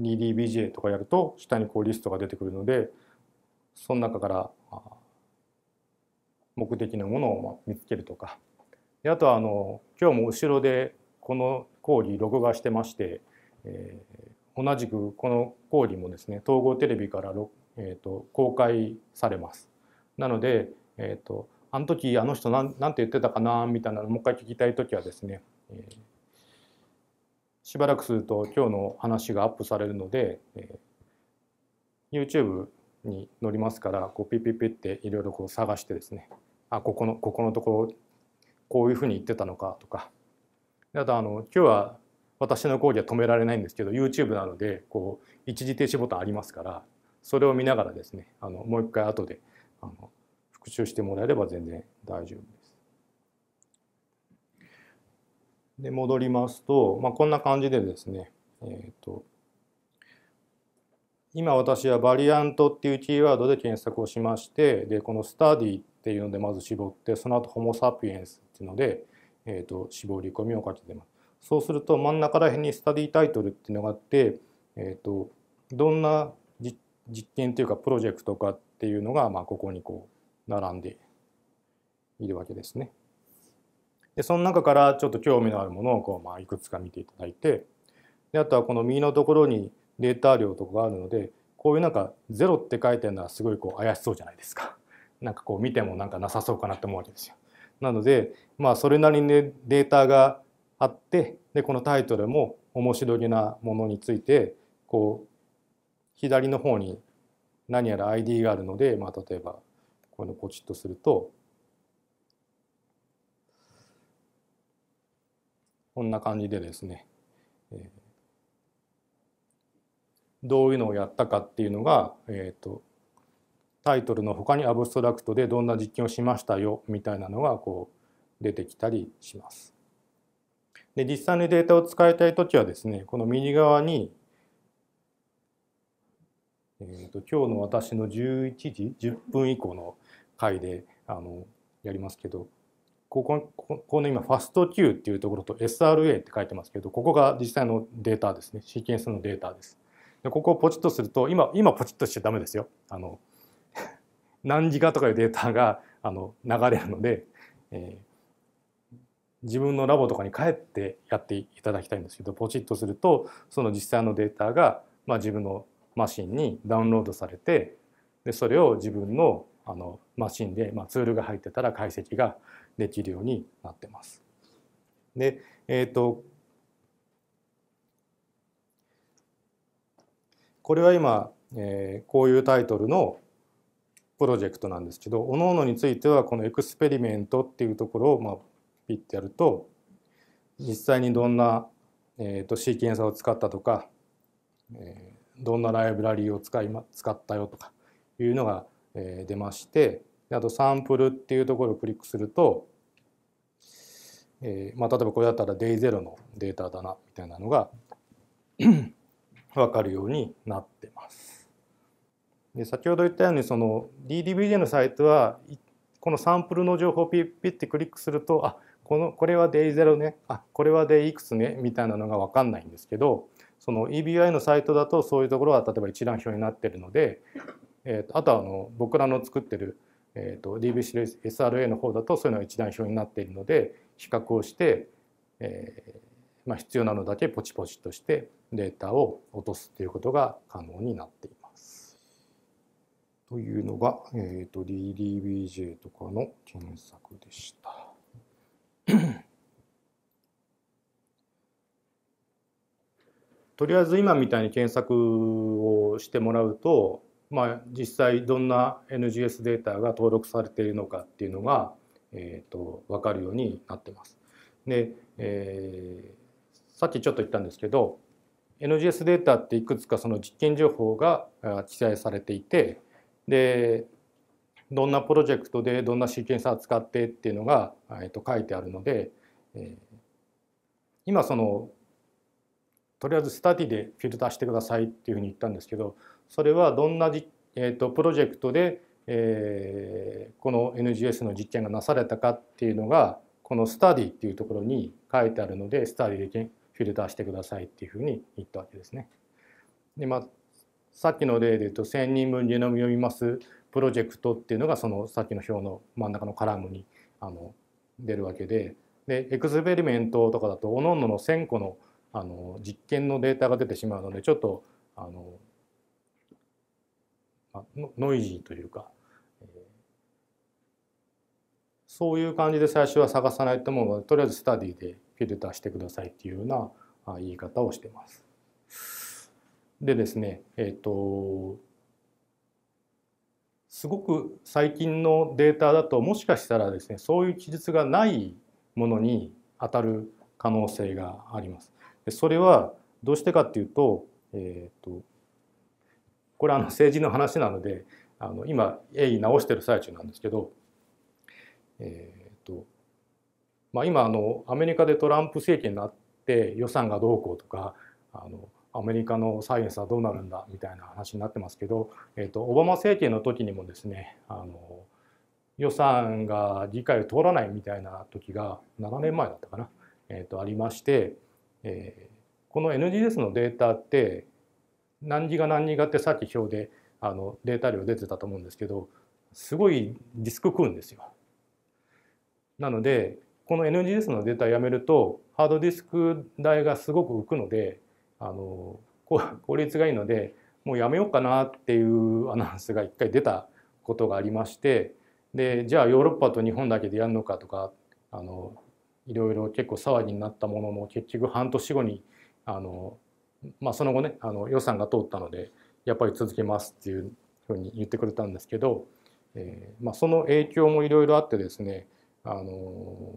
ー、2DBJ とかやると下にこうリストが出てくるのでその中から目的のものを見つけるとかであとはあの今日も後ろでこの講義録画してまして、えー、同じくこの講義もですね統合テレビから、えーと、公開されます。なので、えーと、あの時あの人なんなんて言ってたかなみたいなのもう一回聞きたい時はですねえー、しばらくすると今日の話がアップされるので、えー、YouTube に載りますからこうピピピっていろいろこう探してですねあここのここのところこういうふうに言ってたのかとかあとあの今日は私の講義は止められないんですけど YouTube なのでこう一時停止ボタンありますからそれを見ながらですねあのもう一回後であの復習してもらえれば全然大丈夫です。で、戻りますと、まあ、こんな感じでですね、えっ、ー、と、今私はバリアントっていうキーワードで検索をしまして、で、このスタディっていうのでまず絞って、その後ホモ・サピエンスっていうので、えっ、ー、と、絞り込みをかけてます。そうすると真ん中ら辺にスタディタイトルっていうのがあって、えっ、ー、と、どんな実験というかプロジェクトかっていうのが、まあ、ここにこう並んでいるわけですね。でその中からちょっと興味のあるものをこう、まあ、いくつか見ていただいてであとはこの右のところにデータ量とかがあるのでこういうなんか「ゼロって書いてるのはすごいこう怪しそうじゃないですか。なんかこう見てもなんかなさそうかなって思うわけですよ。なのでまあそれなりにデータがあってでこのタイトルも面白げなものについてこう左の方に何やら ID があるので、まあ、例えばこういうのポチッとするとこんな感じでですね、えどういうのをやったかっていうのが、えーと、タイトルの他にアブストラクトでどんな実験をしましたよみたいなのがこう出てきたりします。で実際にデータを使いたい時はですねこの右側に、えーと、と今日の私の11時10分以降の回であのやりますけどここここの今 FASTQ っていうところと SRA って書いてますけどここが実際のデータですねシーケンスのデータですでここをポチッとすると今今ポチッとしちゃダメですよあの 何時ガとかいうデータがあの流れるので、えー、自分のラボとかに帰ってやっていただきたいんですけどポチッとするとその実際のデータが、まあ、自分のマシンにダウンロードされてでそれを自分のあのマシンで、まあ、ツールが入ってたら解析ができるようになってます。で、えっ、ー、と、これは今、えー、こういうタイトルのプロジェクトなんですけど、おのおのについてはこのエクスペリメントっていうところを、まあ、ピッてやると、実際にどんな、えーと、シーケンサーを使ったとか、えー、どんなライブラリーを使い、ま、使ったよとかいうのが、えー、出まして、であとサンプルっていうところをクリックすると、えーまあ、例えばこれだったら Day0 のデータだなみたいなのが分かるようになってます。で先ほど言ったようにその DDBJ のサイトはこのサンプルの情報をピッピッてクリックするとあこのこれは Day0 ねあこれは Day いくつねみたいなのが分かんないんですけどその EBI のサイトだとそういうところは例えば一覧表になってるので、えー、あとはあの僕らの作ってるえーと、DBCSRA の方だとそういうのが一覧表になっているので比較をして、えーまあ、必要なのだけポチポチとしてデータを落とすということが可能になっています。というのが、えーと、DDBJ とかの検索でした。とりあえず今みたいに検索をしてもらうとまあ、実際どんな NGS データが登録されているのかっていうのが、えーと、分かるようになってます。で、えー、さっきちょっと言ったんですけど NGS データっていくつかその実験情報が記載されていてでどんなプロジェクトでどんなシーケンサーを使ってっていうのが、えー、と書いてあるので、えー、今そのとりあえずスタディでフィルターしてくださいっていうふうに言ったんですけどそれはどんなじ、えーと、プロジェクトで、えー、この NGS の実験がなされたかっていうのがこのスタディっていうところに書いてあるのでスタディでフィルターしてくださいっていうふうに言ったわけですね。でまあさっきの例で言うと1,000人分ゲノム読みますプロジェクトっていうのがそのさっきの表の真ん中のカラムにあの出るわけででエクスペリメントとかだとおのおのの1,000個のあの実験のデータが出てしまうのでちょっとあのあノイジーというか、えー、そういう感じで最初は探さないと思うのでとりあえずスタディでフィルターしてくださいっていうような言い方をしてます。でですねえっ、ー、とすごく最近のデータだともしかしたらですねそういう記述がないものに当たる可能性があります。それはどうしてかっていうと,、えーとこれあの政治の話なのであの今鋭意直してる最中なんですけど、えーとまあ、今あのアメリカでトランプ政権になって予算がどうこうとかあのアメリカのサイエンスはどうなるんだみたいな話になってますけど、えーと、オバマ政権の時にもですねあの予算が議会を通らないみたいな時が7年前だったかな、えーと、とありまして、えー、この NGS のデータって何時が何ギがってさっき表であのデータ量出てたと思うんですけどすごいディスク食うんですよ。なのでこの NGS のデータやめるとハードディスク代がすごく浮くのであの効率がいいのでもうやめようかなっていうアナウンスが一回出たことがありましてでじゃあヨーロッパと日本だけでやるのかとかあのいろいろ結構騒ぎになったものの結局半年後にあのまあ、その後ねあの予算が通ったのでやっぱり続けますっていうふうに言ってくれたんですけど、えーまあ、その影響もいろいろあってですねあの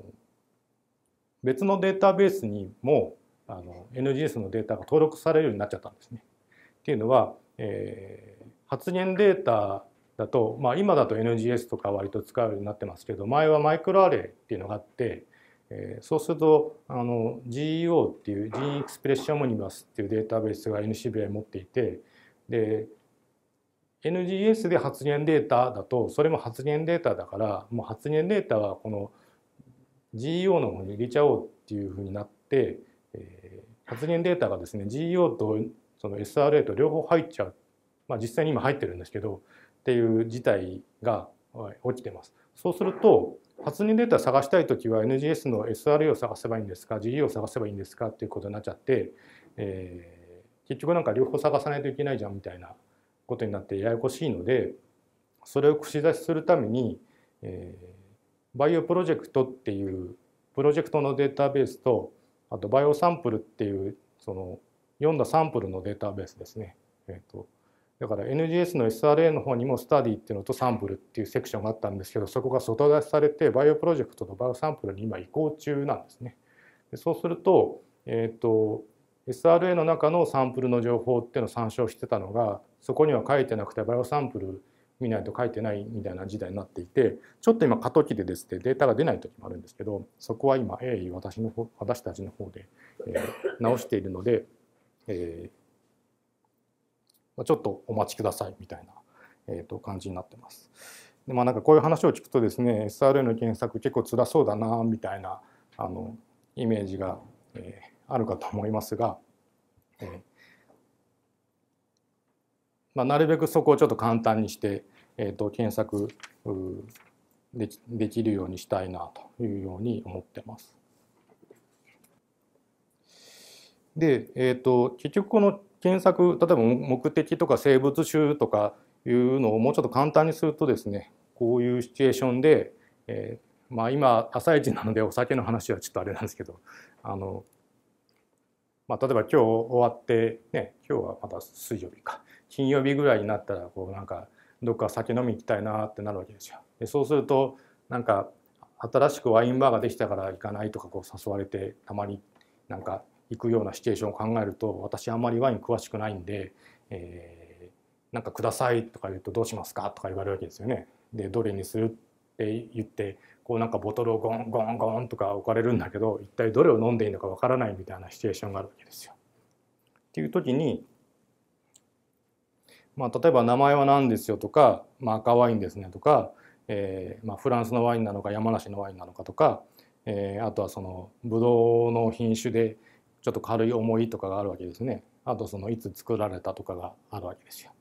別のデータベースにもあの NGS のデータが登録されるようになっちゃったんですね。っていうのは、えー、発言データだと、まあ、今だと NGS とか割と使うようになってますけど前はマイクロアレイっていうのがあってえそうするとあの GEO っていう Gene Expression Omnibus っていうデータベースが NCBI 持っていてで NGS で発言データだとそれも発言データだからもう発言データはこの GEO の方に入れちゃおうっていうふうになって、え発言データがですね GEO とその SRA と両方入っちゃう、まあ、実際に今入ってるんですけどっていう事態が起きてます。そうすると発人データ探したいときは NGS の SRA を探せばいいんですか GE を探せばいいんですかっていうことになっちゃって、えー、結局なんか両方探さないといけないじゃんみたいなことになってややこしいのでそれを串刺しするために、えー、バイオプロジェクトっていうプロジェクトのデータベースとあとバイオサンプルっていうその読んだサンプルのデータベースですね。えーとだから NGS の SRA の方にもスタディっていうのとサンプルっていうセクションがあったんですけどそこが外出しされてバイオプロジェクトのバイオサンプルに今移行中なんですね。でそうすると,、えーと、と SRA の中のサンプルの情報っていうのを参照してたのがそこには書いてなくてバイオサンプル見ないと書いてないみたいな時代になっていてちょっと今過渡期でですねデータが出ない時もあるんですけどそこは今鋭意私の方私たちの方で、えー、直しているので。えーちょっとお待ちくださいみたいな、えと感じになってます。でまあなんかこういう話を聞くとですね SRA の検索結構辛そうだなみたいなあのイメージが、えあるかと思いますが、えーまあ、なるべくそこをちょっと簡単にして、えー、と検索できできるようにしたいなというように思ってます。で、えーと結局この検索例えば目的とか生物種とかいうのをもうちょっと簡単にするとですねこういうシチュエーションで、えー、まあ、今朝一なのでお酒の話はちょっとあれなんですけどあの、まあ、例えば今日終わって、ね、今日はまた水曜日か金曜日ぐらいになったらこうなんかどっか酒飲み行きたいなってなるわけですよ。でそうするとなんか新しくワインバーができたから行かないとかこう誘われてたまになんか行くようなシチュエーションを考えると私あんまりワイン詳しくないんで、えー、なんかくださいとか言うとどうしますかとか言われるわけですよね。でどれにするって言ってこうなんかボトルをゴンゴンゴンとか置かれるんだけど一体どれを飲んでいいのかわからないみたいなシチュエーションがあるわけですよ。っていう時にまあ、例えば名前は何ですよとか、まあ、赤ワインですねとか、えーまあ、フランスのワインなのか山梨のワインなのかとか、えー、あとはそのブドウの品種でちょっと軽い思いとかがあるわけですねあとそのいつ作られたとかがあるわけですよ。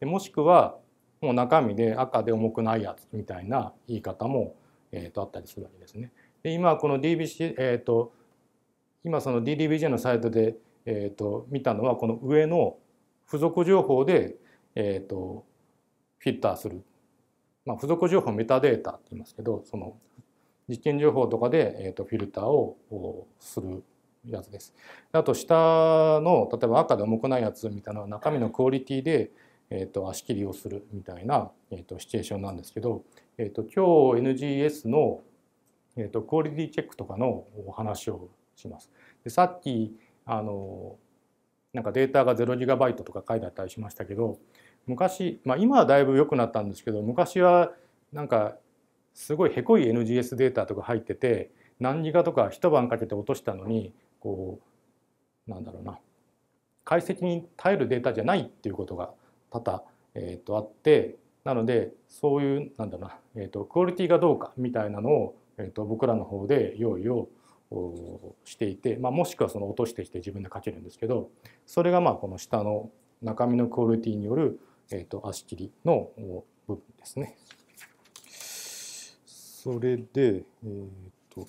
でもしくはもう中身で赤で重くないやつみたいな言い方も、えー、とあったりするわけですね。で今この DBC、えーと、今その DDBJ のサイトで、えーと、見たのはこの上の付属情報で、えーと、フィッターする、まあ、付属情報メタデータって言いますけどその実験情報とかで、えー、とフィルターをするやつです。あと下の例えば赤で重くないやつみたいな中身のクオリティで、えーと、足切りをするみたいな、えーと、シチュエーションなんですけど、えーと、と今日 NGS の、えー、とクオリティチェックとかのお話をします。でさっきあのなんかデータが 0GB とか書いてあったりしましたけど昔、まあ、今はだいぶ良くなったんですけど昔はなんかすごいへこい NGS データとか入ってて何ギガとか一晩かけて落としたのにこうなんだろうな解析に耐えるデータじゃないっていうことが多々、えー、とあってなのでそういうなんだろうな、えー、とクオリティがどうかみたいなのを、えー、と僕らの方で用意をしていて、まあ、もしくはその落としてきて自分で書けるんですけどそれがまあこの下の中身のクオリティによる、えー、と足切りの部分ですね。それで、えー、っと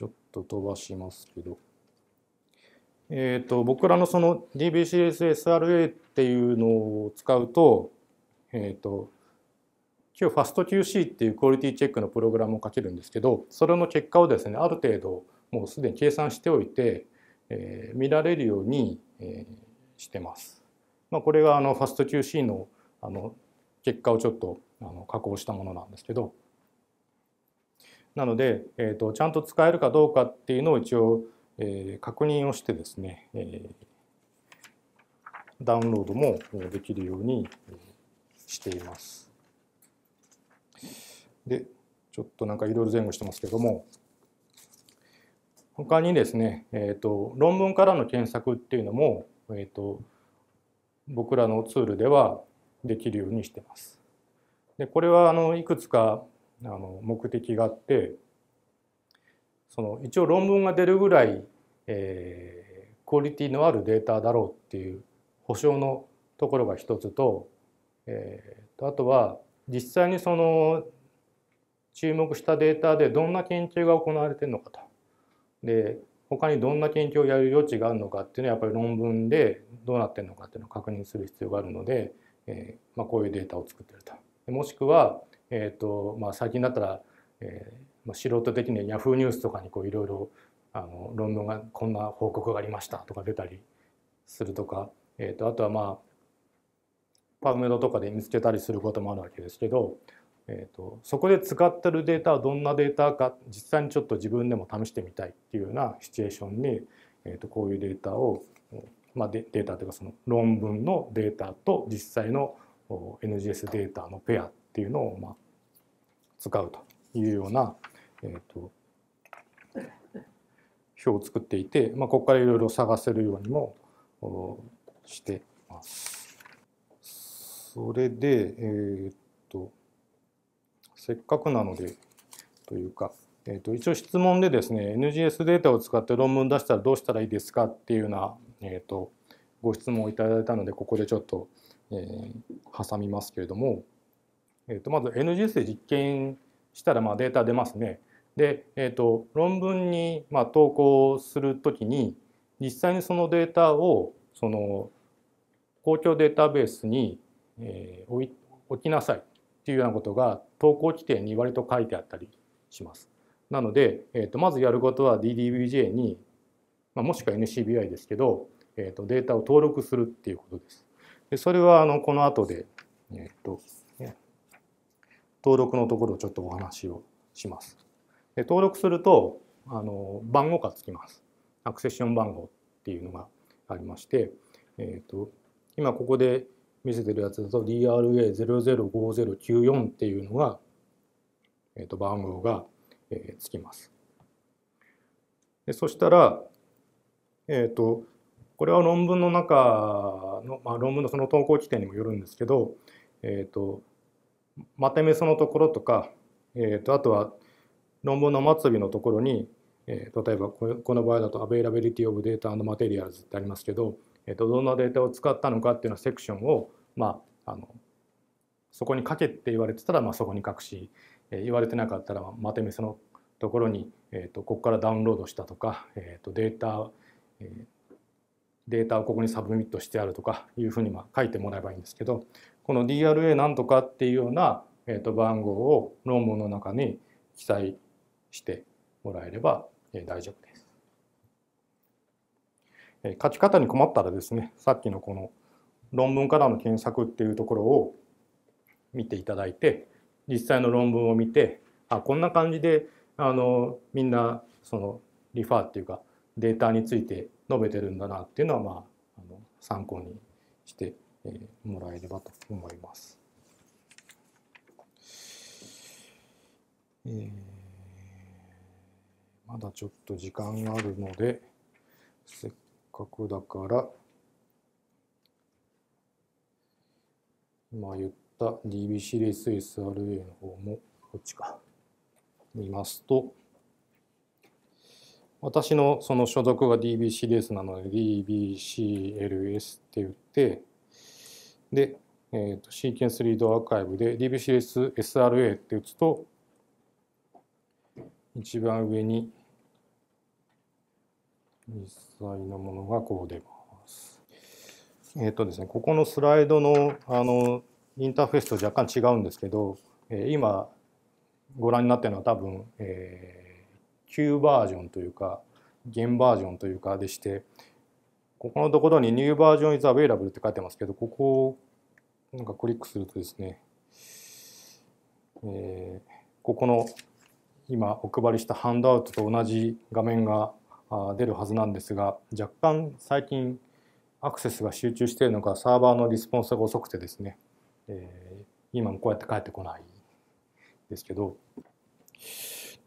ちょっと飛ばしますけど、えーと、僕らのその DBCSSRA っていうのを使うと,、えーと、と今日 FastQC っていうクオリティチェックのプログラムをかけるんですけどそれの結果をですねある程度もうすでに計算しておいて、えー、見られるように、えー、してます。まあ、これがあの FastQC のあの結果をちょっとあの加工したものなんですけど。なので、えーと、ちゃんと使えるかどうかっていうのを一応、えー、確認をしてですね、えー、ダウンロードもできるようにしています。で、ちょっとなんかいろいろ前後してますけども、他にですね、えーと、論文からの検索っていうのも、えーと、と僕らのツールではできるようにしてます。でこれはあのいくつかあの目的があってその一応論文が出るぐらい、えー、クオリティのあるデータだろうっていう保証のところが一つと、えー、あとは実際にその注目したデータでどんな研究が行われてるのかと。で他にどんな研究をやる余地があるのかっていうのはやっぱり論文でどうなってるのかっていうのを確認する必要があるので、えーまあ、こういうデータを作ってると。もしくはえーとまあ、最近だったら、えーまあ、素人的には Yahoo ニュースとかにいろいろ論文がこんな報告がありましたとか出たりするとか、えーと、あとはまあパブメドとかで見つけたりすることもあるわけですけど、えーと、そこで使ってるデータはどんなデータか実際にちょっと自分でも試してみたいっていうようなシチュエーションに、えーと、こういうデータを、まあ、データというかその論文のデータと実際の NGS データのペアていうのを、まあ、使うというような、えと、表を作っていて、まあ、ここからいろいろ探せるようにもしてます。それで、えっとせっかくなのでというか、えっと一応質問でですね NGS データを使って論文出したらどうしたらいいですかっていうような、えっとご質問をいただいたのでここでちょっと、え挟みますけれども。えー、とまず NGS で実験したらまあデータ出ますね。で、えー、と論文にまあ投稿するときに実際にそのデータをその公共データベースに、えー、置い置きなさいっていうようなことが投稿規定に割と書いてあったりします。なので、えー、とまずやることは DDBJ に、まあ、もしくは NCBI ですけど、えー、とデータを登録するっていうことです。でそれはあのこの後で、えー、と登録のところをちょっとお話をします。で登録するとあの番号がつきます。アクセッション番号っていうのがありまして、えーと、今ここで見せてるやつだと DRA005094 っていうのが、えー、と番号が、えー、つきます。でそしたら、えっ、ー、とこれは論文の中の、まあ、論文のその投稿規定にもよるんですけど、えっ、ー、とまとめそのところとか、えー、とあとは論文の末尾のところに、えー、例えばこの場合だと Availability of Data and Materials ってありますけど、えー、とどんなデータを使ったのかっていうのセクションを、まあ、あのそこに書けって言われてたら、まあ、そこに書くし、えー、言われてなかったら、まとめそのところに、えー、とここからダウンロードしたとか、えー、とデータ、えー、データをここにサブミットしてあるとかいうふうにまあ書いてもらえばいいんですけど、この DRA なんとかっていうような、えー、と番号を論文の中に記載してもらえれば、えー、大丈夫です、えー。書き方に困ったらですねさっきのこの論文からの検索っていうところを見ていただいて実際の論文を見てあこんな感じであのみんなそのリファーっていうかデータについて述べてるんだなっていうのはまああの参考にしてえもらえればと思います。えー、まだちょっと時間があるので、せっかくだから、今言った d b c ー s s r a の方も、こっちか、見ますと、私のその所属が d b c d s なので DBCLS って言って、で、えーと、シーケンスリードアーカイブで dbcsSRA って打つと一番上に実際のものがこう出ます。えっ、ー、とですね、ここのスライドのあのインターフェースと若干違うんですけど、えー、今ご覧になってるのは多分、えー、旧バージョンというか現バージョンというかでして、ここのところに New Version is Available って書いてますけど、ここをなんかクリックするとですね、えー、ここの今お配りしたハンドアウトと同じ画面が出るはずなんですが、若干最近アクセスが集中しているのか、サーバーのリスポンスが遅くてですね、えー、今もこうやって返ってこないですけど、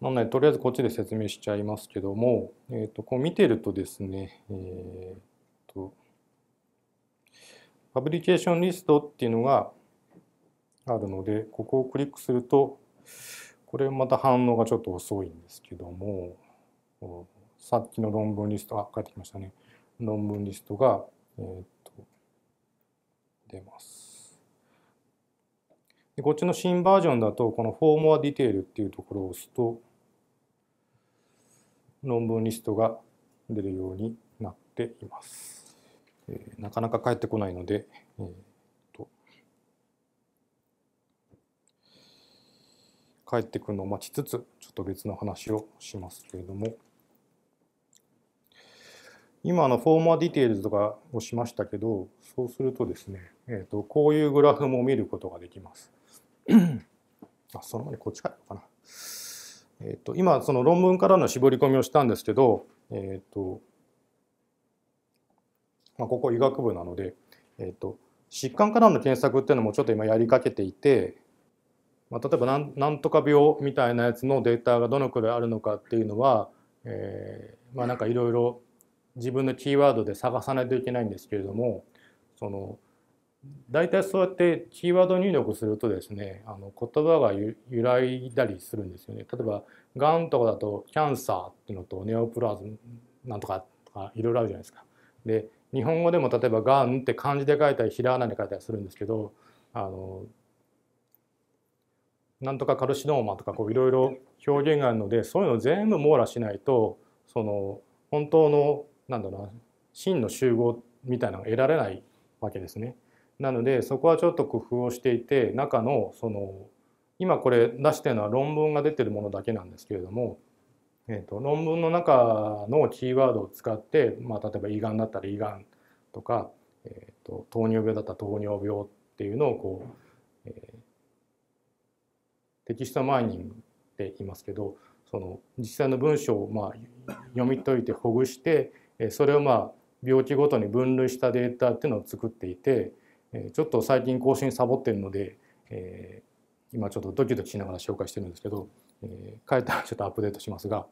なので、とりあえずこっちで説明しちゃいますけども、えー、とこう見てるとですね、えーと、パブリケーションリストっていうのがあるので、ここをクリックすると、これまた反応がちょっと遅いんですけども、さっきの論文リスト、あ、帰ってきましたね。論文リストが、えっ、ー、と、出ます。でこっちの新バージョンだと、このフォー m o ディテールっていうところを押すと、論文リストが出るようになっています。えー、なかなか返ってこないので、えー、と帰ってくるのを待ちつつちょっと別の話をしますけれども今のフォーマーディテールズとかをしましたけどそうするとですね、えー、とこういうグラフも見ることができます。あその前にこっちからかな。えー、と今その論文からの絞り込みをしたんですけど、えー、とまあ、ここ医学部なので、えーと、疾患からの検索っていうのもちょっと今やりかけていて、まあ、例えばなんなんとか病みたいなやつのデータがどのくらいあるのかっていうのは、えー、まあなんかいろいろ自分のキーワードで探さないといけないんですけれどもその大体そうやってキーワード入力するとですねあの言葉が揺らいだりするんですよね。例えばがんとかだとキャンサーっていうのとネオプラズムなんとかとかいろいろあるじゃないですか。で日本語でも例えば「がん」って漢字で書いたりひらがなで書いたりするんですけどあのなんとかカルシノーマとかいろいろ表現があるのでそういうのを全部網羅しないとその本当のなんだろうな真の集合みたいなのが得られないわけですね。なのでそこはちょっと工夫をしていて中のその今これ出してるのは論文が出てるものだけなんですけれどもえーと、論文の中のキーワードを使って、まあ、例えば胃がんだったら胃がんとか、えーと、糖尿病だったら糖尿病っていうのをこう、えー、テキストマイニングって言いますけどその実際の文章をまあ読み解いてほぐして、えそれをまあ病気ごとに分類したデータっていうのを作っていて、えちょっと最近更新サボってるので、えー、今ちょっとドキドキしながら紹介してるんですけど。え書いたらちょっとアップデートしますが、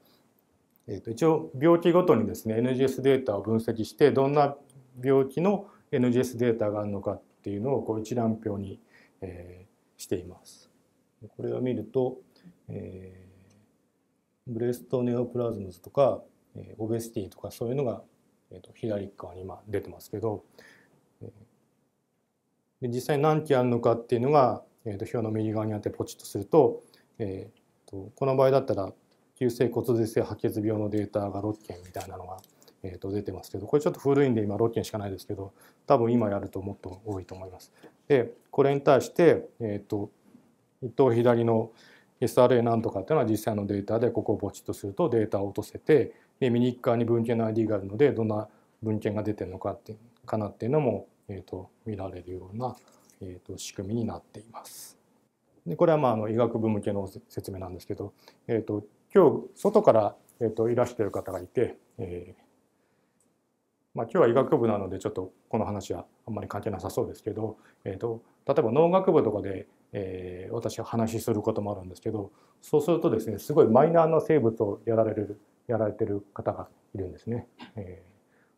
えー、と一応病気ごとにですね NGS データを分析してどんな病気の NGS データがあるのかっていうのをこう一覧表に、えー、しています。これを見ると、えー、ブレストネオプラズムズとか、えー、オベスティとかそういうのが、えーと、左側に今出てますけど、えー、で実際何期あるのかっていうのが、えーと、と表の右側にあってポチッとすると、えー、とこの場合だったら急性骨髄性白血病のデータが6件みたいなのが、えー、と出てますけどこれちょっと古いんで今6件しかないですけど多分今やるともっと多いと思います。でこれに対して、えーと、一等左の SRA なんとかっていうのは実際のデータでここをポチッとするとデータを落とせてで右側に文献の ID があるのでどんな文献が出てるのかってかなっていうのも、えーと、見られるような、えーと仕組みになっています。でこれはまああの医学部向けの説明なんですけど、えーと、今日外から、えーと、いらしてる方がいて、えーまあ、今日は医学部なのでちょっとこの話はあんまり関係なさそうですけど、えーと、例えば農学部とかで、えー、私は話することもあるんですけどそうするとですねすごいマイナーな生物をやられるやられてる方がいるんですね。え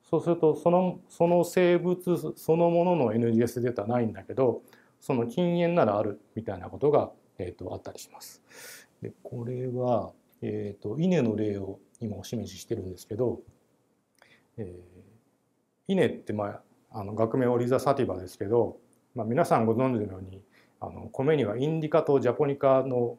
ー、そうするとそのその生物そのものの NGS データないんだけどその禁煙ならあるみたいなことが、えーと、あったりします。でこれは、えーと、と稲の例を今お示ししてるんですけど、えー、稲って、まあ、あの学名オリザ・サティバですけど、まあ、皆さんご存知のようにあの米にはインディカとジャポニカの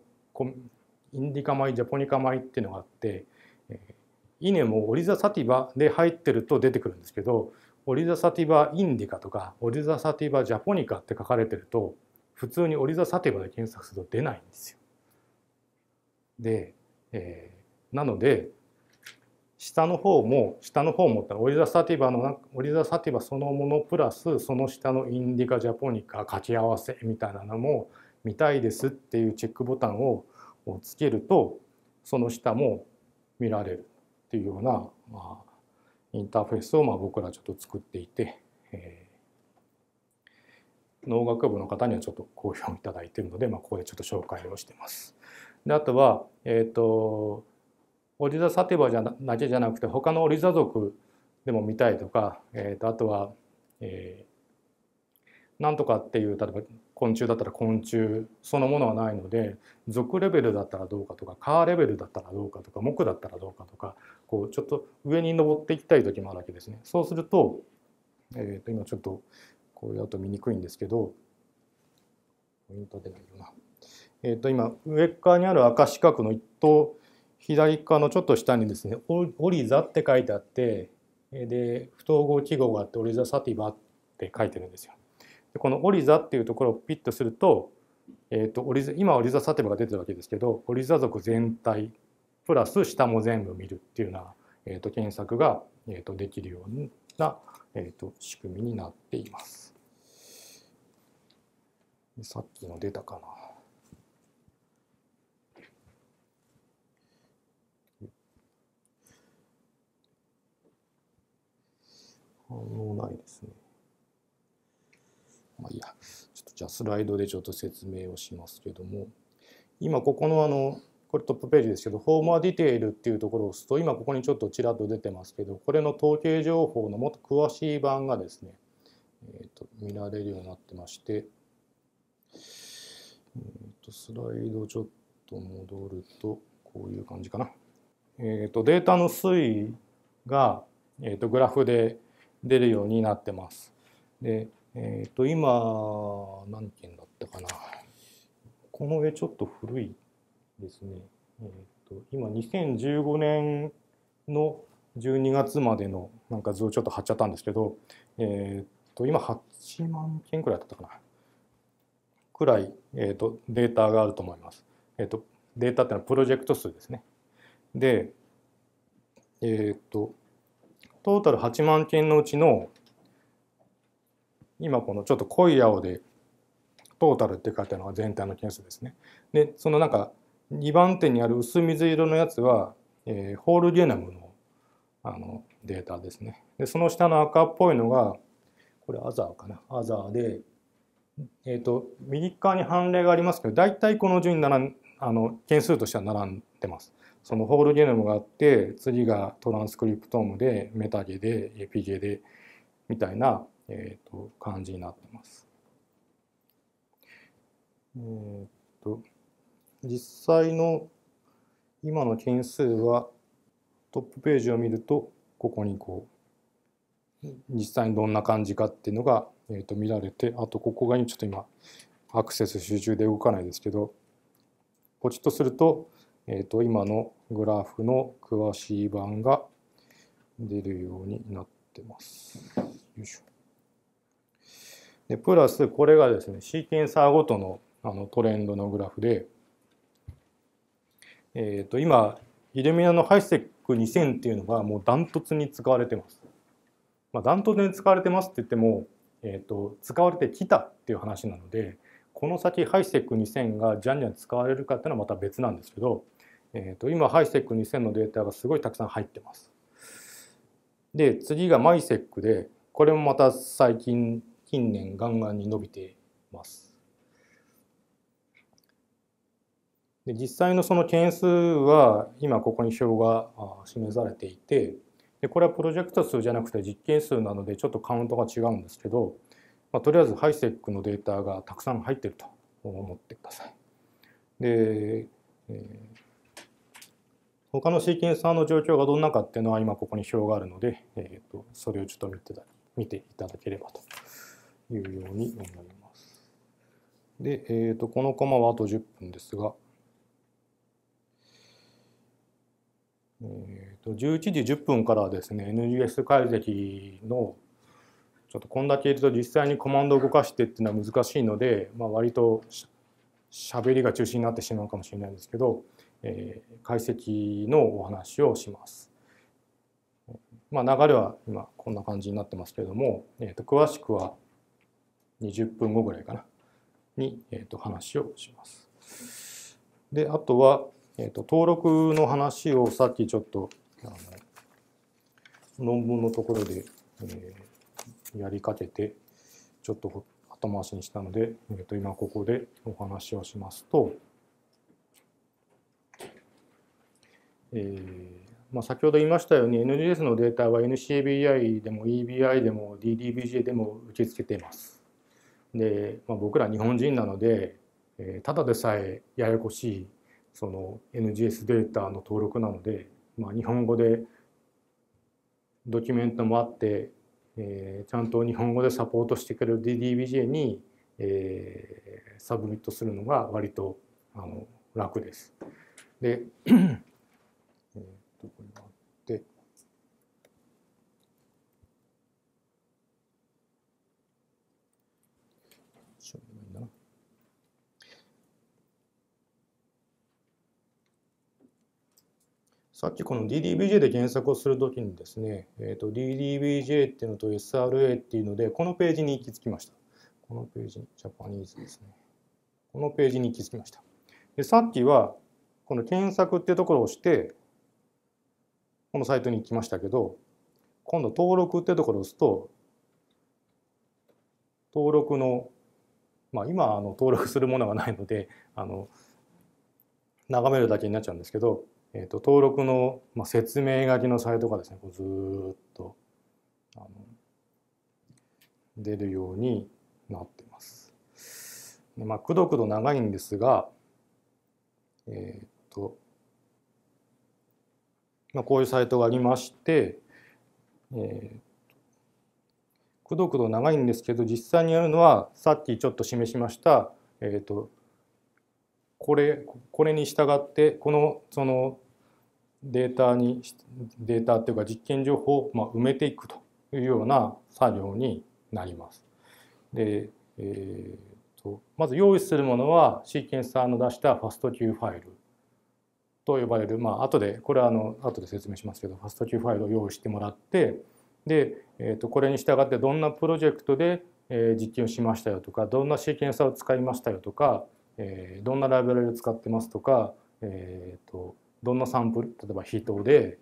インディカ米ジャポニカ米っていうのがあって、えー、稲もオリザ・サティバで入ってると出てくるんですけどオリザサティバインディカとかオリザサティバジャポニカって書かれてると普通にオリザサティバで検索すると出ないんですよ。で、えー、なので下の方も下の方もっオリザサティバのオリザサティバそのものプラスその下のインディカジャポニカ掛け合わせみたいなのも見たいですっていうチェックボタンをつけるとその下も見られるっていうような、まあ、インターフェースをまあ僕らちょっと作っていて、えー、農学部の方にはちょっと好評いただいているので、まあ、ここでちょっと紹介をしてます。であとは、えーと、オリザサティバじゃだけじゃなくて他のオリザ族でも見たいとか、えーと、とあとは、えー、なんとかっていう例えば昆虫だったら昆虫そのものはないので属レベルだったらどうかとかカーレベルだったらどうかとか木だったらどうかとかこうちょっと上に登っていきたい時もあるわけですね。そうすると,、えー、と今ちょっとこうやと見にくいんですけどポイント出ないよな。えー、と今上側にある赤四角の一等左側のちょっと下にですね「オリザ」って書いてあってで不統合記号があって「オリザ・サティバ」って書いてるんですよ。このオリザっていうところをピッとすると,、えーと、オリザ今オリザサテバが出てるわけですけどオリザ族全体プラス下も全部見るっていうような、えーと、検索が、えーと、とできるような、えー、と仕組みになっています。さっきの出たかな。反応ないですね。まあいいや。ちょっとじゃあスライドでちょっと説明をしますけども、今ここのあの、これトップページですけど、フォーマーディテールっていうところを押すと、今ここにちょっとちらっと出てますけど、これの統計情報のもっと詳しい版がですね、えー、と見られるようになってまして、えー、とスライドちょっと戻ると、こういう感じかな。えー、とデータの推移が、えー、とグラフで出るようになってます。でえっ、ー、と今何件だったかなこの上ちょっと古いですね、えっ、ー、と今2015年の12月までのなんか図をちょっと貼っちゃったんですけど、えっ、ー、と今8万件くらいだったかなくらい、えっとデータがあると思います。えっとデータってのはプロジェクト数ですね。で、えっとトータル8万件のうちの今このちょっと濃い青でトータルって書いてあるのが全体の件数ですね。で、そのなんか2番手にある薄水色のやつは、えー、ホールゲノムのあのデータですね。で、その下の赤っぽいのが、これアザーかな。アザーで、えっ、ー、と、右側に判例がありますけど、大体この順に並ん、あの、件数としては並んでます。そのホールゲノムがあって、次がトランスクリプトームで、メタゲで、エピゲで、みたいなえーと、感じになってます。えーと、と実際の今の件数はトップページを見るとここにこう実際にどんな感じかっていうのが、えー、と見られてあとここがちょっと今アクセス集中で動かないですけどポチッとすると,、えー、と今のグラフの詳しい版が出るようになってます。よいしょでプラスこれがですねシーケンサーごとのあのトレンドのグラフで、えー、と今イルミナのハイセック2000っていうのがもうダントツに使われてます。まあ、ダントツに使われてますって言っても、えー、と使われてきたっていう話なのでこの先ハイセック2000がじゃんじゃん使われるかっていうのはまた別なんですけど、えー、と今ハイセック2000のデータがすごいたくさん入ってます。で次がマイセックでこれもまた最近近年ガンガンに伸びてます。で実際のその件数は今ここに表が示されていてでこれはプロジェクト数じゃなくて実験数なのでちょっとカウントが違うんですけど、まあ、とりあえずハイセックのデータがたくさん入ってると思ってください。で、えー、他のシーケンサーの状況がどんなかっていうのは今ここに表があるので、えーと、それをちょっと見てた見ていただければというように思います。で、えーと、このコマはあと10分ですが、えーと、11時10分からですね NGS 解析のちょっとこんだけいると実際にコマンドを動かしてっていうのは難しいので、まあ、割としゃべりが中心になってしまうかもしれないんですけど、えー、解析のお話をします。まあ、流れは今こんな感じになってますけれども、えー、と詳しくは20分後ぐらいかなに、えーと、話をします。であとは、えーと、登録の話をさっきちょっとあの論文のところで、えー、やりかけてちょっと後回しにしたので、えーと、と今ここでお話をしますと、えーまあ、先ほど言いましたように NGS のデータは NCBI でも EBI でも DDBJ でも受け付けています。で、まあ、僕ら日本人なので、えー、ただでさえややこしいその NGS データの登録なので、まあ、日本語でドキュメントもあって、えー、ちゃんと日本語でサポートしてくれる DDBJ に、えー、サブミットするのが割とあの楽です。で、えー、とこれはさっきこの DDBJ で検索をするときにですね、えー、と DDBJ っていうのと SRA っていうので、このページに行き着きました。このページに、ジャパニーズですね。このページに行き着きました。でさっきは、この検索っていうところを押して、このサイトに行きましたけど、今度登録っていうところを押すと、登録の、まあ今あの登録するものがないので、あの、眺めるだけになっちゃうんですけど、えーと、登録の、まあ、説明書きのサイトがですねこうずっとあの出るようになっています。でまあ、くどくど長いんですが、えっ、ー、とまあ、こういうサイトがありまして、えー、くどくど長いんですけど実際にやるのはさっきちょっと示しました、えっ、ー、とこれこれに従ってこのそのデータにデータっていうか実験情報をまあ埋めていくというような作業になります。で、えーと、まず用意するものはシーケンサーの出したファスト Q ファイルと呼ばれるまあ後でこれはあの後で説明しますけどファスト Q ファイルを用意してもらってで、えーと、これに従ってどんなプロジェクトで実験をしましたよとかどんなシーケンサーを使いましたよとか、えー、どんなライブラリを使ってますとか、えーとどんなサンプル例えば人で、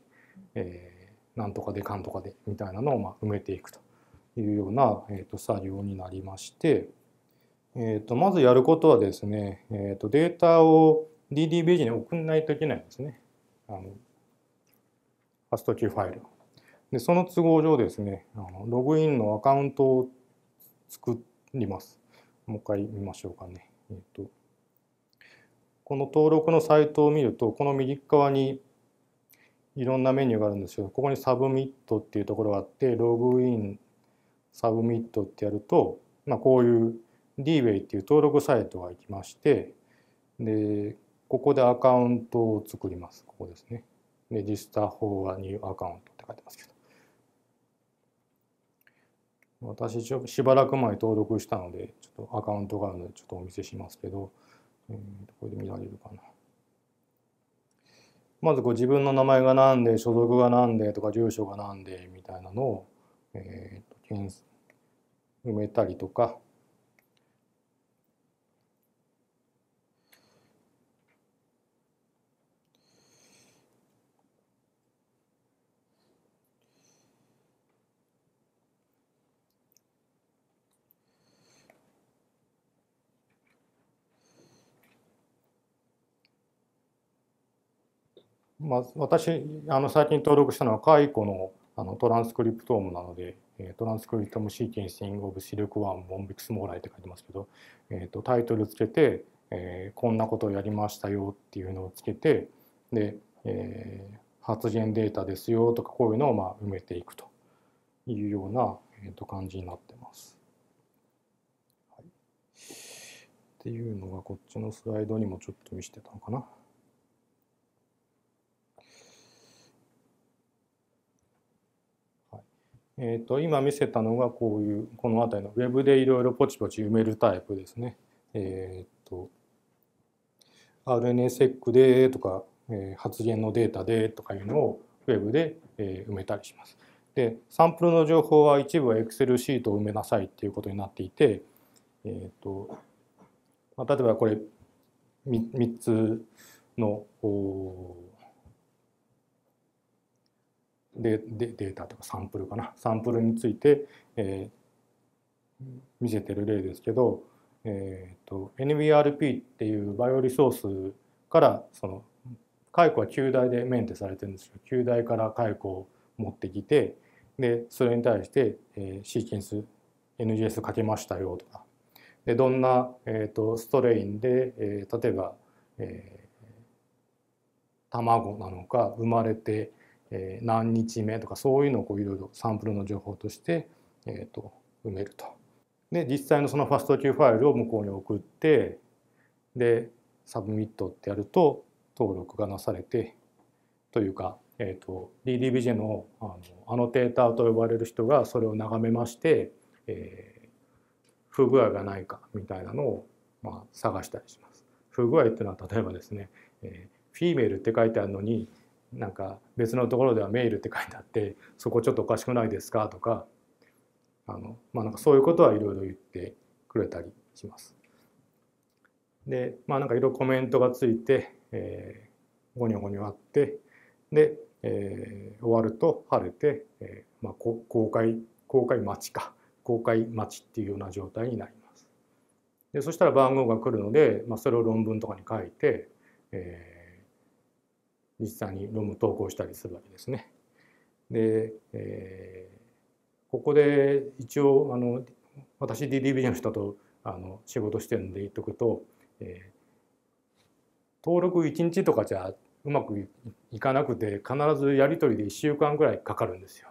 えー、なんとかでかんとかでみたいなのをまあ埋めていくというような、えー、と作業になりまして、えー、とまずやることはですね、えー、とデータを DDBG に送らないといけないんですね。あのファストキーファイルでその都合上ですねあのログインのアカウントを作ります。もう一回見ましょうかね。えっとこの登録のサイトを見るとこの右側にいろんなメニューがあるんですけどここにサブミットっていうところがあってログインサブミットってやると、まあ、こういう DWay っていう登録サイトがきましてでここでアカウントを作りますここですねレジスター法ニューアカウントって書いてますけど私しばらく前登録したのでちょっとアカウントがあるのでちょっとお見せしますけどうん、これで見られるかな。まずこう自分の名前が何で所属が何でとか住所が何でみたいなのを、えー、と埋めたりとかまあ、私あの最近登録したのは解雇のあのトランスクリプトームなので、えトランスクリプトムシーケンシング・オブ・シルク・ワン・ボンビクス・モーライって書いてますけど、えーと、タイトルつけて、えー、こんなことをやりましたよっていうのをつけてで、えー、発言データですよとかこういうのをまあ埋めていくというような、えー、と感じになってます。っていうのがこっちのスライドにもちょっと見せてたのかな。えーと、今見せたのがこういうこの辺りの Web でいろいろポチポチ埋めるタイプですね。えっ、ー、と RNSEC でとか、えー、発言のデータでとかいうのを Web で、えー、埋めたりします。でサンプルの情報は一部は Excel シートを埋めなさいっていうことになっていて、えーとまあ、例えばこれ 3, 3つのデータとかサンプルかなサンプルについて、えー、見せてる例ですけど、えーと、NBRP っていうバイオリソースからその解雇は旧大でメンテされてるんですけど旧大から解雇を持ってきてでそれに対して、えー、シーケンス NGS かけましたよとかでどんな、えーと、とストレインで、えー、例えば、えー、卵なのか生まれてえ何日目とかそういうのをいろいろサンプルの情報として、えー、と埋めると。で実際のそのファストキーファイルを向こうに送ってでサブミットってやると登録がなされてというか、えーと、DDBJ のあのアノテーターと呼ばれる人がそれを眺めまして、えー、不具合がないかみたいなのを、まあ、探したりします。不具合っていうのは例えばですね、えー、フィーメールって書いてあるのになんか別のところでは「メール」って書いてあって「そこちょっとおかしくないですか?」とかあの、まあ、なんかそういうことはいろいろ言ってくれたりします。でまあなんかいろいろコメントがついて、えー、ゴニョゴニョあってで、えー、終わると晴れて、えーまあ、公開公開待ちか公開待ちっていうような状態になります。でそしたら番号が来るので、まあ、それを論文とかに書いて、えー実際に論文投稿したりするわけですね。で、えー、ここで一応あの私 DDB の人とあの仕事してるんで言っとくと、えー、登録1日とかじゃうまくいかなくて必ずやり取りで1週間ぐらいかかるんですよ。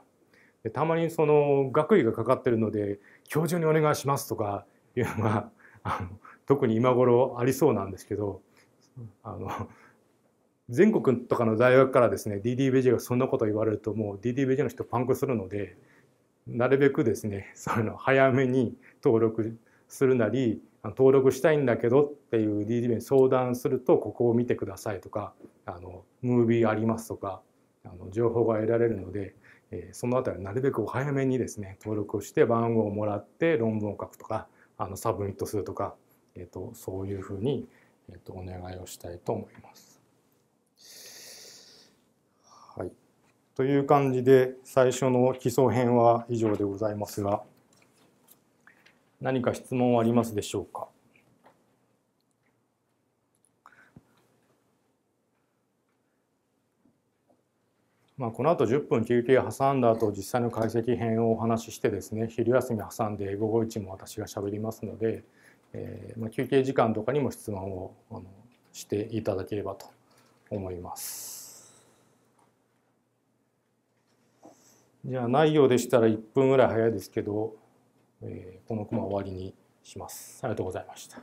でたまにその学位がかかってるので「教授にお願いします」とかいうのがあの特に今頃ありそうなんですけどあの全国とかの大学からですね DDBJ がそんなこと言われるともう DDBJ の人パンクするのでなるべくですね そういうの早めに登録するなり登録したいんだけどっていう DDB に相談するとここを見てくださいとかあのムービーありますとかあの情報が得られるので、えー、その辺りなるべくお早めにですね登録をして番号をもらって論文を書くとかあのサブミットするとか、えーと、そういうふうに、えーとお願いをしたいと思います。という感じで最初の基礎編は以上でございますが何か質問はありますでしょうかまあ、この後10分休憩挟んだ後実際の解析編をお話ししてですね昼休み挟んで午後1も私がしゃべりますので、えーまあ、休憩時間とかにも質問をあのしていただければと思います。じゃあないようでしたら1分ぐらい早いですけど、えー、このコマ終わりにします。ありがとうございました。